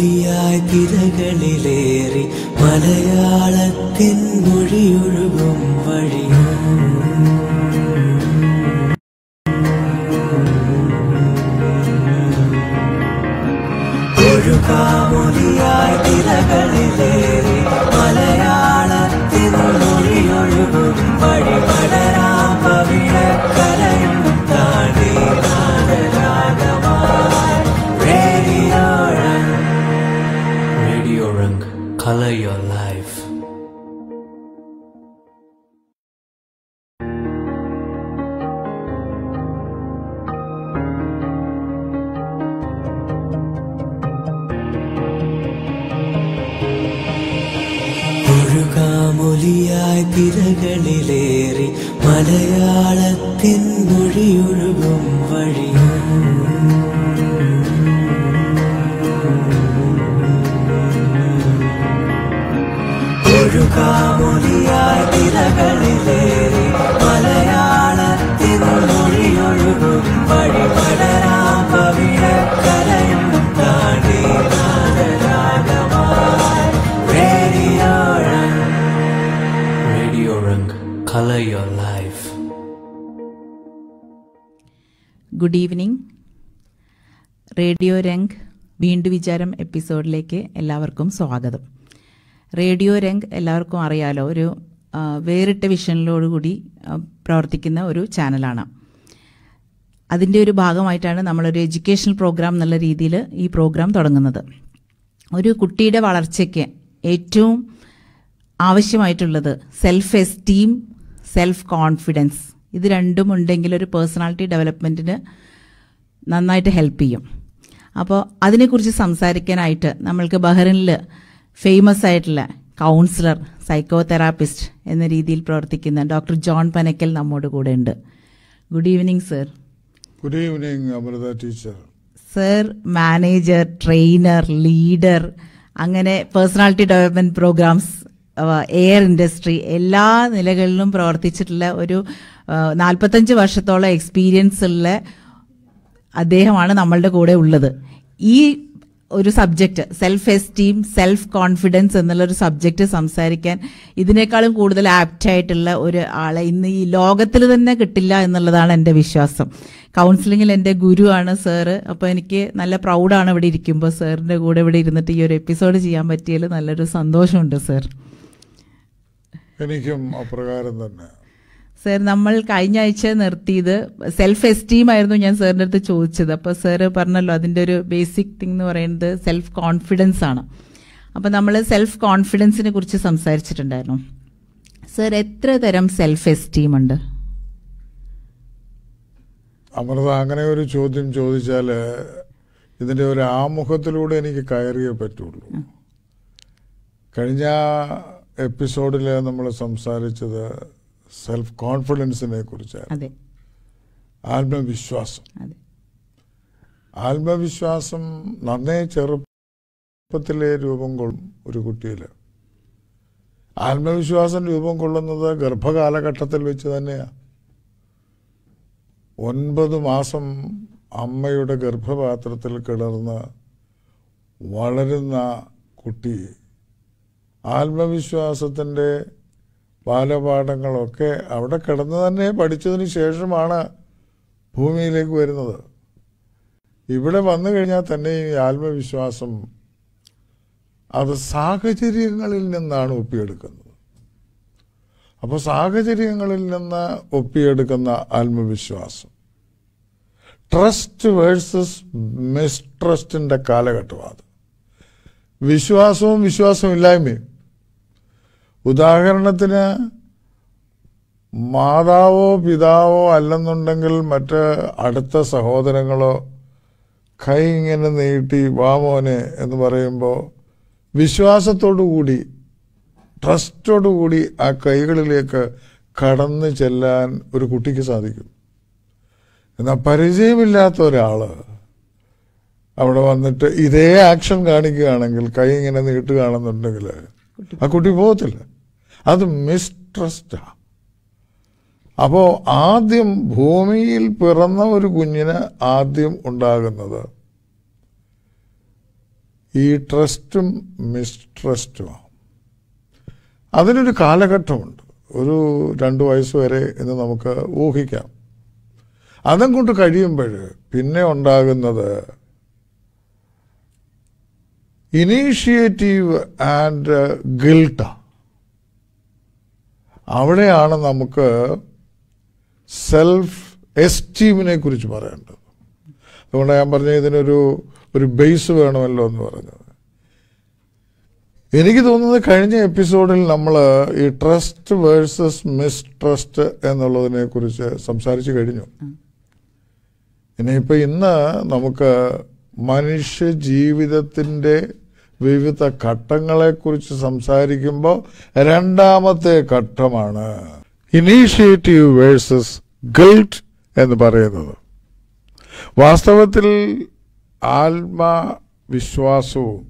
புലിയായി തിരകളിലേറി മലയാളത്തിൻ മൊഴിയൊഴുകും വഴിയോ തിരകളിലേറി മലയാളത്തിൻ മൊഴിയൊഴുകും വഴിയും ഒഴുകാമൊലിയായ തിരകളിലേ ഗുഡ് ഈവനിങ് റേഡിയോ രംഗ് വീണ്ടും വിചാരം എപ്പിസോഡിലേക്ക് എല്ലാവർക്കും സ്വാഗതം റേഡിയോ രംഗ് എല്ലാവർക്കും അറിയാലോ ഒരു വേറിട്ട വിഷനിലോടുകൂടി പ്രവർത്തിക്കുന്ന ഒരു ചാനലാണ് അതിൻ്റെ ഒരു ഭാഗമായിട്ടാണ് നമ്മളൊരു എഡ്യൂക്കേഷണൽ പ്രോഗ്രാം എന്നുള്ള രീതിയിൽ ഈ പ്രോഗ്രാം തുടങ്ങുന്നത് ഒരു കുട്ടിയുടെ വളർച്ചയ്ക്ക് ഏറ്റവും ആവശ്യമായിട്ടുള്ളത് സെൽഫ് എസ്റ്റീം സെൽഫ് കോൺഫിഡൻസ് ഇത് രണ്ടും ഉണ്ടെങ്കിൽ ഒരു പേഴ്സണാലിറ്റി ഡെവലപ്മെൻറ്റിന് നന്നായിട്ട് ഹെൽപ്പ് ചെയ്യും അപ്പോൾ അതിനെക്കുറിച്ച് സംസാരിക്കാനായിട്ട് നമ്മൾക്ക് ബഹ്റിനിൽ ഫേമസ് ആയിട്ടുള്ള കൗൺസിലർ സൈക്കോ തെറാപ്പിസ്റ്റ് എന്ന രീതിയിൽ പ്രവർത്തിക്കുന്ന ഡോക്ടർ ജോൺ പനക്കൽ നമ്മോട് കൂടെ ഉണ്ട് good evening sir good evening Amritha teacher sir manager trainer leader അങ്ങനെ personality development programmes air industry എല്ലാ നിലകളിലും പ്രവർത്തിച്ചിട്ടുള്ള ഒരു നാൽപ്പത്തഞ്ച് വർഷത്തോളം എക്സ്പീരിയൻസ് ഉള്ള അദ്ദേഹമാണ് നമ്മളുടെ കൂടെ ഉള്ളത് ഈ ഒരു subject self esteem self confidence എന്നുള്ള ഒരു സബ്ജക്റ്റ് സംസാരിക്കാൻ ഇതിനേക്കാളും കൂടുതൽ ആപ്റ്റായിട്ടുള്ള ഒരു ആളെ ഇന്ന് ഈ ലോകത്തിൽ തന്നെ കിട്ടില്ല എന്നുള്ളതാണ് എൻ്റെ വിശ്വാസം കൗൺസിലിങ്ങിൽ എൻ്റെ ഗുരുവാണ് സാറ് അപ്പോൾ എനിക്ക് നല്ല പ്രൗഡാണ് ഇവിടെ ഇരിക്കുമ്പോൾ സാറിൻ്റെ കൂടെ ഇവിടെ ഇരുന്നിട്ട് ഈ ഒരു എപ്പിസോഡ് ചെയ്യാൻ പറ്റിയതിൽ നല്ലൊരു സന്തോഷമുണ്ട് സാർ എനിക്കും അപ്രകാരം തന്നെ സർ നമ്മൾ കഴിഞ്ഞ ആഴ്ച നിർത്തിയത് സെൽഫ് എസ്റ്റീം ആയിരുന്നു ഞാൻ സാറിൻ്റെ അടുത്ത് ചോദിച്ചത് അപ്പോൾ സാറ് പറഞ്ഞല്ലോ അതിൻ്റെ ഒരു ബേസിക് തിങ് എന്ന് പറയുന്നത് സെൽഫ് കോൺഫിഡൻസ് ആണ് അപ്പോൾ നമ്മൾ സെൽഫ് കോൺഫിഡൻസിനെ കുറിച്ച് സംസാരിച്ചിട്ടുണ്ടായിരുന്നു സർ എത്ര തരം സെൽഫ് എസ്റ്റീം ഉണ്ട് അമൃത അങ്ങനെ ഒരു ചോദ്യം ചോദിച്ചാൽ ഇതിൻ്റെ ഒരു ആമുഖത്തിലൂടെ എനിക്ക് കയറിയേ പറ്റുള്ളൂ കഴിഞ്ഞ എപ്പിസോഡിൽ നമ്മൾ സംസാരിച്ചത് സെൽഫ് കോൺഫിഡൻസിനെ കുറിച്ചാണ് ആത്മവിശ്വാസം ആത്മവിശ്വാസം നന്നേ ചെറുപ്പത്തിലെ രൂപം കൊള്ളും ഒരു കുട്ടിയിൽ ആത്മവിശ്വാസം രൂപം കൊള്ളുന്നത് ഗർഭകാലഘട്ടത്തിൽ വെച്ച് തന്നെയാണ് ഒൻപത് മാസം അമ്മയുടെ ഗർഭപാത്രത്തിൽ കിടന്ന് വളരുന്ന കുട്ടി ആത്മവിശ്വാസത്തിൻ്റെ ബാലപാഠങ്ങളൊക്കെ അവിടെ കിടന്ന് തന്നെ പഠിച്ചതിന് ശേഷമാണ് ഭൂമിയിലേക്ക് വരുന്നത് ഇവിടെ വന്നു കഴിഞ്ഞാൽ തന്നെ ഈ ആത്മവിശ്വാസം അത് സാഹചര്യങ്ങളിൽ നിന്നാണ് ഒപ്പിയെടുക്കുന്നത് അപ്പോൾ സാഹചര്യങ്ങളിൽ നിന്ന് ഒപ്പിയെടുക്കുന്ന ആത്മവിശ്വാസം ട്രസ്റ്റ് വേഴ്സസ് മിസ്ട്രസ്റ്റിൻ്റെ കാലഘട്ടമാണ് വിശ്വാസവും വിശ്വാസവും ഇല്ലായ്മയും ഉദാഹരണത്തിന് മാതാവോ പിതാവോ അല്ലെന്നുണ്ടെങ്കിൽ മറ്റ് അടുത്ത സഹോദരങ്ങളോ കൈ ഇങ്ങനെ നീട്ടി വാമോനെ എന്ന് പറയുമ്പോൾ വിശ്വാസത്തോടു കൂടി ട്രസ്റ്റോടുകൂടി ആ കൈകളിലേക്ക് കടന്നു ചെല്ലാൻ ഒരു കുട്ടിക്ക് സാധിക്കും എന്നാൽ പരിചയമില്ലാത്ത ഒരാൾ അവിടെ വന്നിട്ട് ഇതേ ആക്ഷൻ കാണിക്കുകയാണെങ്കിൽ കൈ ഇങ്ങനെ നീട്ടുകയാണെന്നുണ്ടെങ്കിൽ ആ കുട്ടി പോകത്തില്ല അത് മിസ്ട്രസ്റ്റാണ് അപ്പോൾ ആദ്യം ഭൂമിയിൽ പിറന്ന ഒരു കുഞ്ഞിന് ആദ്യം ഉണ്ടാകുന്നത് ഈ ട്രസ്റ്റും മിസ്ട്രസ്റ്റുമാണ് അതിനൊരു കാലഘട്ടമുണ്ട് ഒരു രണ്ട് വയസ്സ് വരെ എന്ന് നമുക്ക് ഊഹിക്കാം അതും കൊണ്ട് കഴിയുമ്പോൾ പിന്നെ ഉണ്ടാകുന്നത് ഇനീഷ്യേറ്റീവ് ആൻഡ് ഗിൽട്ട അവിടെയാണ് നമുക്ക് സെൽഫ് എസ്റ്റീമിനെ കുറിച്ച് പറയേണ്ടത് അതുകൊണ്ട് ഞാൻ പറഞ്ഞ ഇതിനൊരു ഒരു ബേസ് വേണമല്ലോ എന്ന് പറഞ്ഞത് എനിക്ക് തോന്നുന്നത് കഴിഞ്ഞ എപ്പിസോഡിൽ നമ്മൾ ഈ ട്രസ്റ്റ് വേഴ്സസ് മിസ്ട്രസ്റ്റ് എന്നുള്ളതിനെ കുറിച്ച് സംസാരിച്ചു കഴിഞ്ഞു ഇനിയിപ്പോൾ ഇന്ന് നമുക്ക് മനുഷ്യ ജീവിതത്തിൻ്റെ വിവിധ ഘട്ടങ്ങളെക്കുറിച്ച് സംസാരിക്കുമ്പോൾ രണ്ടാമത്തെ ഘട്ടമാണ് ഇനീഷ്യേറ്റീവ് വേഴ്സസ് ഗൾട്ട് എന്ന് പറയുന്നത് വാസ്തവത്തിൽ ആത്മവിശ്വാസവും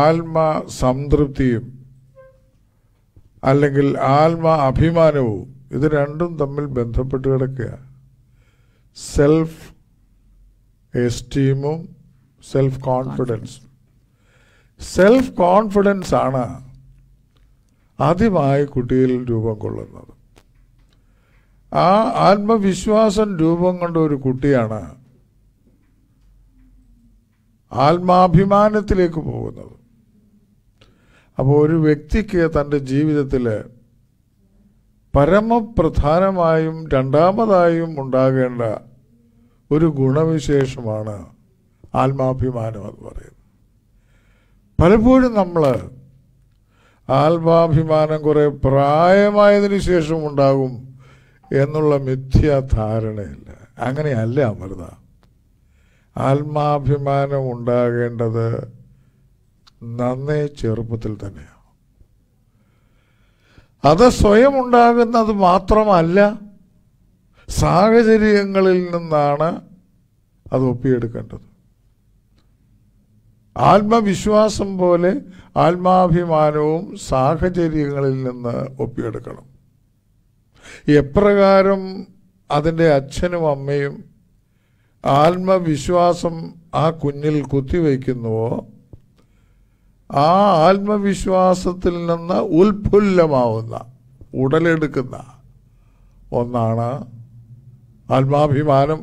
ആത്മസംതൃപ്തിയും അല്ലെങ്കിൽ ആത്മ അഭിമാനവും ഇത് രണ്ടും തമ്മിൽ ബന്ധപ്പെട്ട് കിടക്കുക സെൽഫ് എസ്റ്റീമും സെൽഫ് കോൺഫിഡൻസും സെൽഫ് കോൺഫിഡൻസ് ആണ് ആദ്യമായി കുട്ടിയിൽ രൂപം കൊള്ളുന്നത് ആ ആത്മവിശ്വാസം രൂപം കൊണ്ട ഒരു കുട്ടിയാണ് ആത്മാഭിമാനത്തിലേക്ക് പോകുന്നത് അപ്പോൾ ഒരു വ്യക്തിക്ക് തൻ്റെ ജീവിതത്തിൽ പരമപ്രധാനമായും രണ്ടാമതായും ഉണ്ടാകേണ്ട ഒരു ഗുണവിശേഷമാണ് ആത്മാഭിമാനം എന്ന് പറയുന്നത് പലപ്പോഴും നമ്മൾ ആത്മാഭിമാനം കുറേ പ്രായമായതിനു ശേഷം ഉണ്ടാകും എന്നുള്ള മിഥ്യാധാരണയില്ല അങ്ങനെയല്ല അമൃത ആത്മാഭിമാനം ഉണ്ടാകേണ്ടത് നന്നേ ചെറുപ്പത്തിൽ തന്നെയാണ് അത് സ്വയം ഉണ്ടാകുന്നത് മാത്രമല്ല സാഹചര്യങ്ങളിൽ നിന്നാണ് അത് ഒപ്പിയെടുക്കേണ്ടത് ആത്മവിശ്വാസം പോലെ ആത്മാഭിമാനവും സാഹചര്യങ്ങളിൽ നിന്ന് ഒപ്പിയെടുക്കണം എപ്രകാരം അതിൻ്റെ അച്ഛനും അമ്മയും ആത്മവിശ്വാസം ആ കുഞ്ഞിൽ കുത്തിവെക്കുന്നുവോ ആ ആത്മവിശ്വാസത്തിൽ നിന്ന് ഉത്ഫുല്ലമാവുന്ന ഉടലെടുക്കുന്ന ഒന്നാണ് ആത്മാഭിമാനം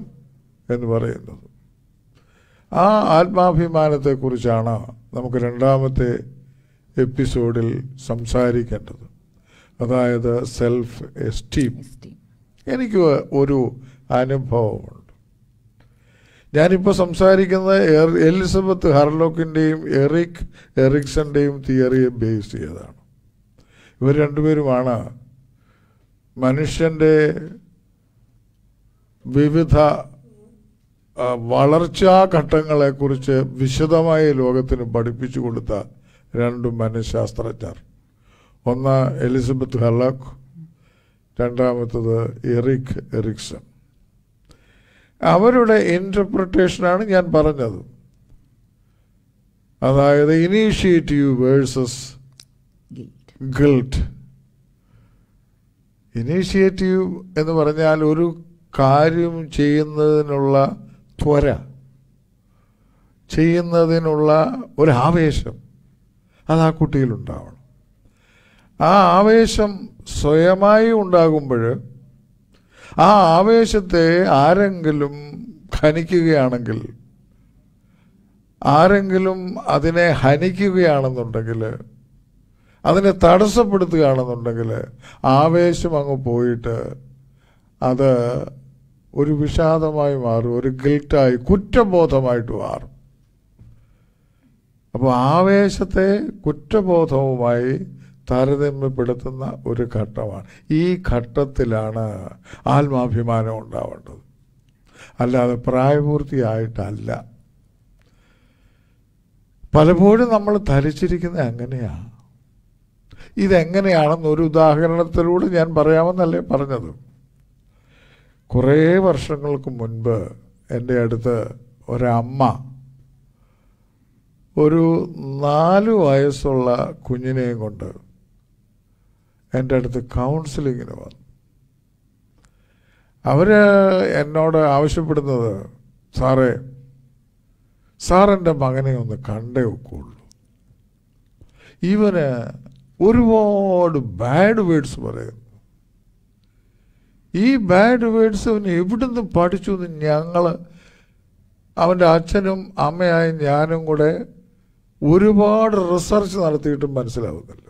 എന്ന് പറയുന്നത് ആ ആത്മാഭിമാനത്തെക്കുറിച്ചാണ് നമുക്ക് രണ്ടാമത്തെ എപ്പിസോഡിൽ സംസാരിക്കേണ്ടത് അതായത് സെൽഫ് എസ്റ്റീം എനിക്ക് ഒരു അനുഭവമുണ്ട് ഞാനിപ്പോൾ സംസാരിക്കുന്നത് എലിസബത്ത് ഹർലോക്കിൻ്റെയും എറിക് എറിക്സൻ്റെയും തിയറിയെ ബേസ് ചെയ്തതാണ് ഇവർ രണ്ടുപേരുമാണ് മനുഷ്യൻ്റെ വിവിധ വളർച്ചാ ഘട്ടങ്ങളെക്കുറിച്ച് വിശദമായി ലോകത്തിന് പഠിപ്പിച്ചു കൊടുത്ത രണ്ട് മനഃശാസ്ത്രജ്ഞർ ഒന്ന് എലിസബത്ത് ഹലക് രണ്ടാമത്തത് എറിക് എറിക്സൺ അവരുടെ ഇൻറ്റർപ്രിട്ടേഷനാണ് ഞാൻ പറഞ്ഞത് അതായത് ഇനീഷ്യേറ്റീവ് വേഴ്സസ് ഗിൽട്ട് ഇനീഷ്യേറ്റീവ് എന്ന് പറഞ്ഞാൽ ഒരു കാര്യം ചെയ്യുന്നതിനുള്ള ത്വര ചെയ്യുന്നതിനുള്ള ഒരു അത് ആ കുട്ടിയിലുണ്ടാവണം ആ ആവേശം സ്വയമായി ഉണ്ടാകുമ്പോൾ ആ ആവേശത്തെ ആരെങ്കിലും ഖനിക്കുകയാണെങ്കിൽ ആരെങ്കിലും അതിനെ ഹനിക്കുകയാണെന്നുണ്ടെങ്കിൽ അതിനെ തടസ്സപ്പെടുത്തുകയാണെന്നുണ്ടെങ്കിൽ ആവേശം അങ്ങ് പോയിട്ട് അത് ഒരു വിഷാദമായി മാറും ഒരു ഗിൽട്ടായി കുറ്റബോധമായിട്ട് മാറും അപ്പോൾ ആവേശത്തെ കുറ്റബോധവുമായി താരതമ്യപ്പെടുത്തുന്ന ഒരു ഘട്ടമാണ് ഈ ഘട്ടത്തിലാണ് ആത്മാഭിമാനം ഉണ്ടാവേണ്ടത് അല്ലാതെ പ്രായപൂർത്തിയായിട്ടല്ല പലപ്പോഴും നമ്മൾ ധരിച്ചിരിക്കുന്നത് അങ്ങനെയാണ് ഇതെങ്ങനെയാണെന്നൊരു ഉദാഹരണത്തിലൂടെ ഞാൻ പറയാമെന്നല്ലേ പറഞ്ഞത് കുറേ വർഷങ്ങൾക്ക് മുൻപ് എൻ്റെ അടുത്ത് ഒരമ്മ ഒരു നാല് വയസ്സുള്ള കുഞ്ഞിനെയും കൊണ്ട് എൻ്റെ അടുത്ത് കൗൺസിലിങ്ങിന് വന്നു അവർ എന്നോട് ആവശ്യപ്പെടുന്നത് സാറേ സാറെൻ്റെ മകനെ ഒന്ന് കണ്ടേ ഒക്കുള്ളൂ ഇവന് ഒരുപാട് ബാഡ് വേർഡ്സ് പറയുന്നു ഈ ബാഡ് വേർഡ്സ് അവൻ എവിടുന്ന് പഠിച്ചു എന്ന് ഞങ്ങൾ അവൻ്റെ അച്ഛനും അമ്മയായ ഞാനും കൂടെ ഒരുപാട് റിസർച്ച് നടത്തിയിട്ടും മനസ്സിലാവുന്നല്ലോ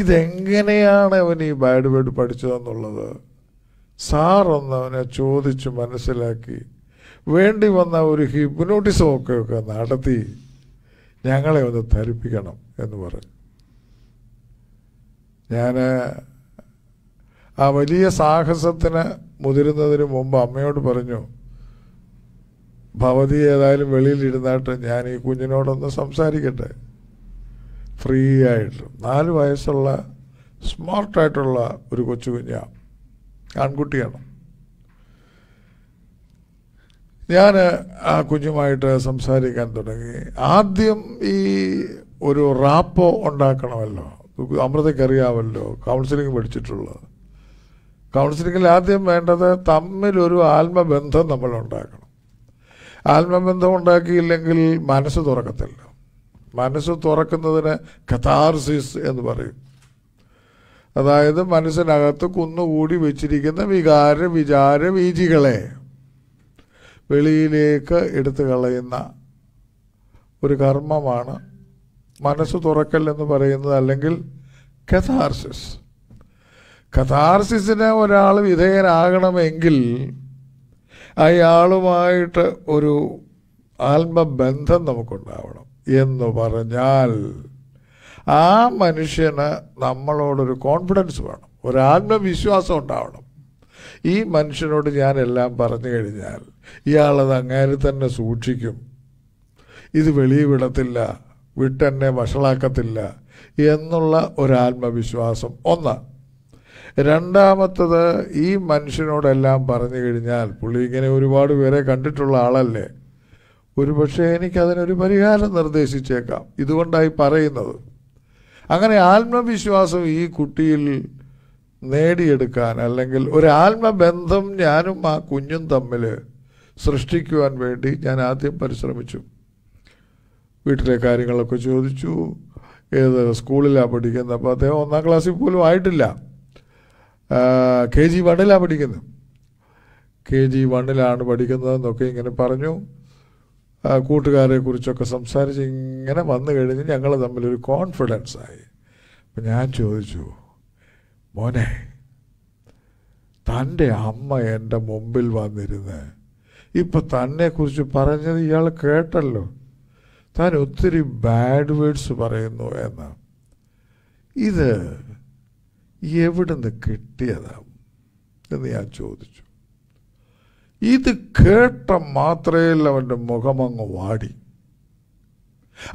ഇതെങ്ങനെയാണ് അവൻ ഈ ബാഡ് വേർഡ് പഠിച്ചതെന്നുള്ളത് സാറൊന്ന് അവനെ ചോദിച്ച് മനസ്സിലാക്കി വേണ്ടി വന്ന ഒരു ഒക്കെ ഒക്കെ നടത്തി ഞങ്ങളെ ഒന്ന് ധരിപ്പിക്കണം എന്ന് പറഞ്ഞു ഞാൻ ആ വലിയ സാഹസത്തിന് മുതിരുന്നതിന് മുമ്പ് അമ്മയോട് പറഞ്ഞു ഭവതി ഏതായാലും വെളിയിലിരുന്നായിട്ട് ഞാൻ ഈ കുഞ്ഞിനോടൊന്ന് സംസാരിക്കട്ടെ ഫ്രീ ആയിട്ട് നാല് വയസ്സുള്ള സ്മാർട്ടായിട്ടുള്ള ഒരു കൊച്ചു കുഞ്ഞാണ് ആൺകുട്ടിയാണ് ഞാൻ ആ കുഞ്ഞുമായിട്ട് സംസാരിക്കാൻ തുടങ്ങി ആദ്യം ഈ ഒരു റാപ്പോ ഉണ്ടാക്കണമല്ലോ അമൃതയ്ക്കറിയാമല്ലോ കൗൺസിലിംഗ് പഠിച്ചിട്ടുള്ളത് കൗൺസിലിങ്ങിൽ ആദ്യം വേണ്ടത് തമ്മിലൊരു ആത്മബന്ധം നമ്മൾ ഉണ്ടാക്കണം ആത്മബന്ധം ഉണ്ടാക്കിയില്ലെങ്കിൽ മനസ്സ് തുറക്കത്തില്ല മനസ്സ് തുറക്കുന്നതിന് കഥാർസിസ് എന്ന് പറയും അതായത് മനസ്സിനകത്ത് കുന്നുകൂടി വെച്ചിരിക്കുന്ന വികാര വിചാര വീചികളെ വെളിയിലേക്ക് എടുത്തു കളയുന്ന ഒരു കർമ്മമാണ് മനസ്സ് തുറക്കൽ എന്ന് പറയുന്നത് അല്ലെങ്കിൽ കഥാർസിസ് കഥാർസിന് ഒരാൾ വിധേയനാകണമെങ്കിൽ അയാളുമായിട്ട് ഒരു ആത്മബന്ധം നമുക്കുണ്ടാവണം എന്ന് പറഞ്ഞാൽ ആ മനുഷ്യന് നമ്മളോടൊരു കോൺഫിഡൻസ് വേണം ഒരു ആത്മവിശ്വാസം ഉണ്ടാവണം ഈ മനുഷ്യനോട് ഞാനെല്ലാം പറഞ്ഞു കഴിഞ്ഞാൽ ഇയാളത് അങ്ങനെ തന്നെ സൂക്ഷിക്കും ഇത് വെളിയിൽ വിടത്തില്ല വിട്ടെന്നെ വഷളാക്കത്തില്ല എന്നുള്ള ഒരാത്മവിശ്വാസം ഒന്ന് രണ്ടാമത്തത് ഈ മനുഷ്യനോടെല്ലാം പറഞ്ഞു കഴിഞ്ഞാൽ പുള്ളി ഇങ്ങനെ ഒരുപാട് പേരെ കണ്ടിട്ടുള്ള ആളല്ലേ ഒരു പക്ഷേ എനിക്കതിനൊരു പരിഹാരം നിർദ്ദേശിച്ചേക്കാം ഇതുകൊണ്ടായി പറയുന്നത് അങ്ങനെ ആത്മവിശ്വാസം ഈ കുട്ടിയിൽ നേടിയെടുക്കാൻ അല്ലെങ്കിൽ ഒരു ആത്മബന്ധം ഞാനും ആ കുഞ്ഞും തമ്മിൽ സൃഷ്ടിക്കുവാൻ വേണ്ടി ഞാൻ ആദ്യം പരിശ്രമിച്ചു വീട്ടിലെ കാര്യങ്ങളൊക്കെ ചോദിച്ചു ഏത് സ്കൂളിലാണ് പഠിക്കുന്നത് അപ്പോൾ അദ്ദേഹം ഒന്നാം ക്ലാസ്സിൽ പോലും ആയിട്ടില്ല കെ ജി വണ്ണിലാണ് പഠിക്കുന്നത് കെ ജി വണ്ണിലാണ് പഠിക്കുന്നതെന്നൊക്കെ ഇങ്ങനെ പറഞ്ഞു കൂട്ടുകാരെ കുറിച്ചൊക്കെ സംസാരിച്ച് ഇങ്ങനെ വന്നു കഴിഞ്ഞ് ഞങ്ങൾ തമ്മിലൊരു കോൺഫിഡൻസ് ആയി അപ്പം ഞാൻ ചോദിച്ചു മോനെ തൻ്റെ അമ്മ എൻ്റെ മുമ്പിൽ വന്നിരുന്ന് ഇപ്പം തന്നെക്കുറിച്ച് പറഞ്ഞത് ഇയാൾ കേട്ടല്ലോ താൻ ഒത്തിരി ബാഡ് വേഡ്സ് പറയുന്നു എന്ന് ഇത് എവിടുന്ന് കിട്ടിയതാവും എന്ന് ഞാൻ ചോദിച്ചു ഇത് കേട്ട മാത്രമേ അവൻ്റെ മുഖമങ്ങ് വാടി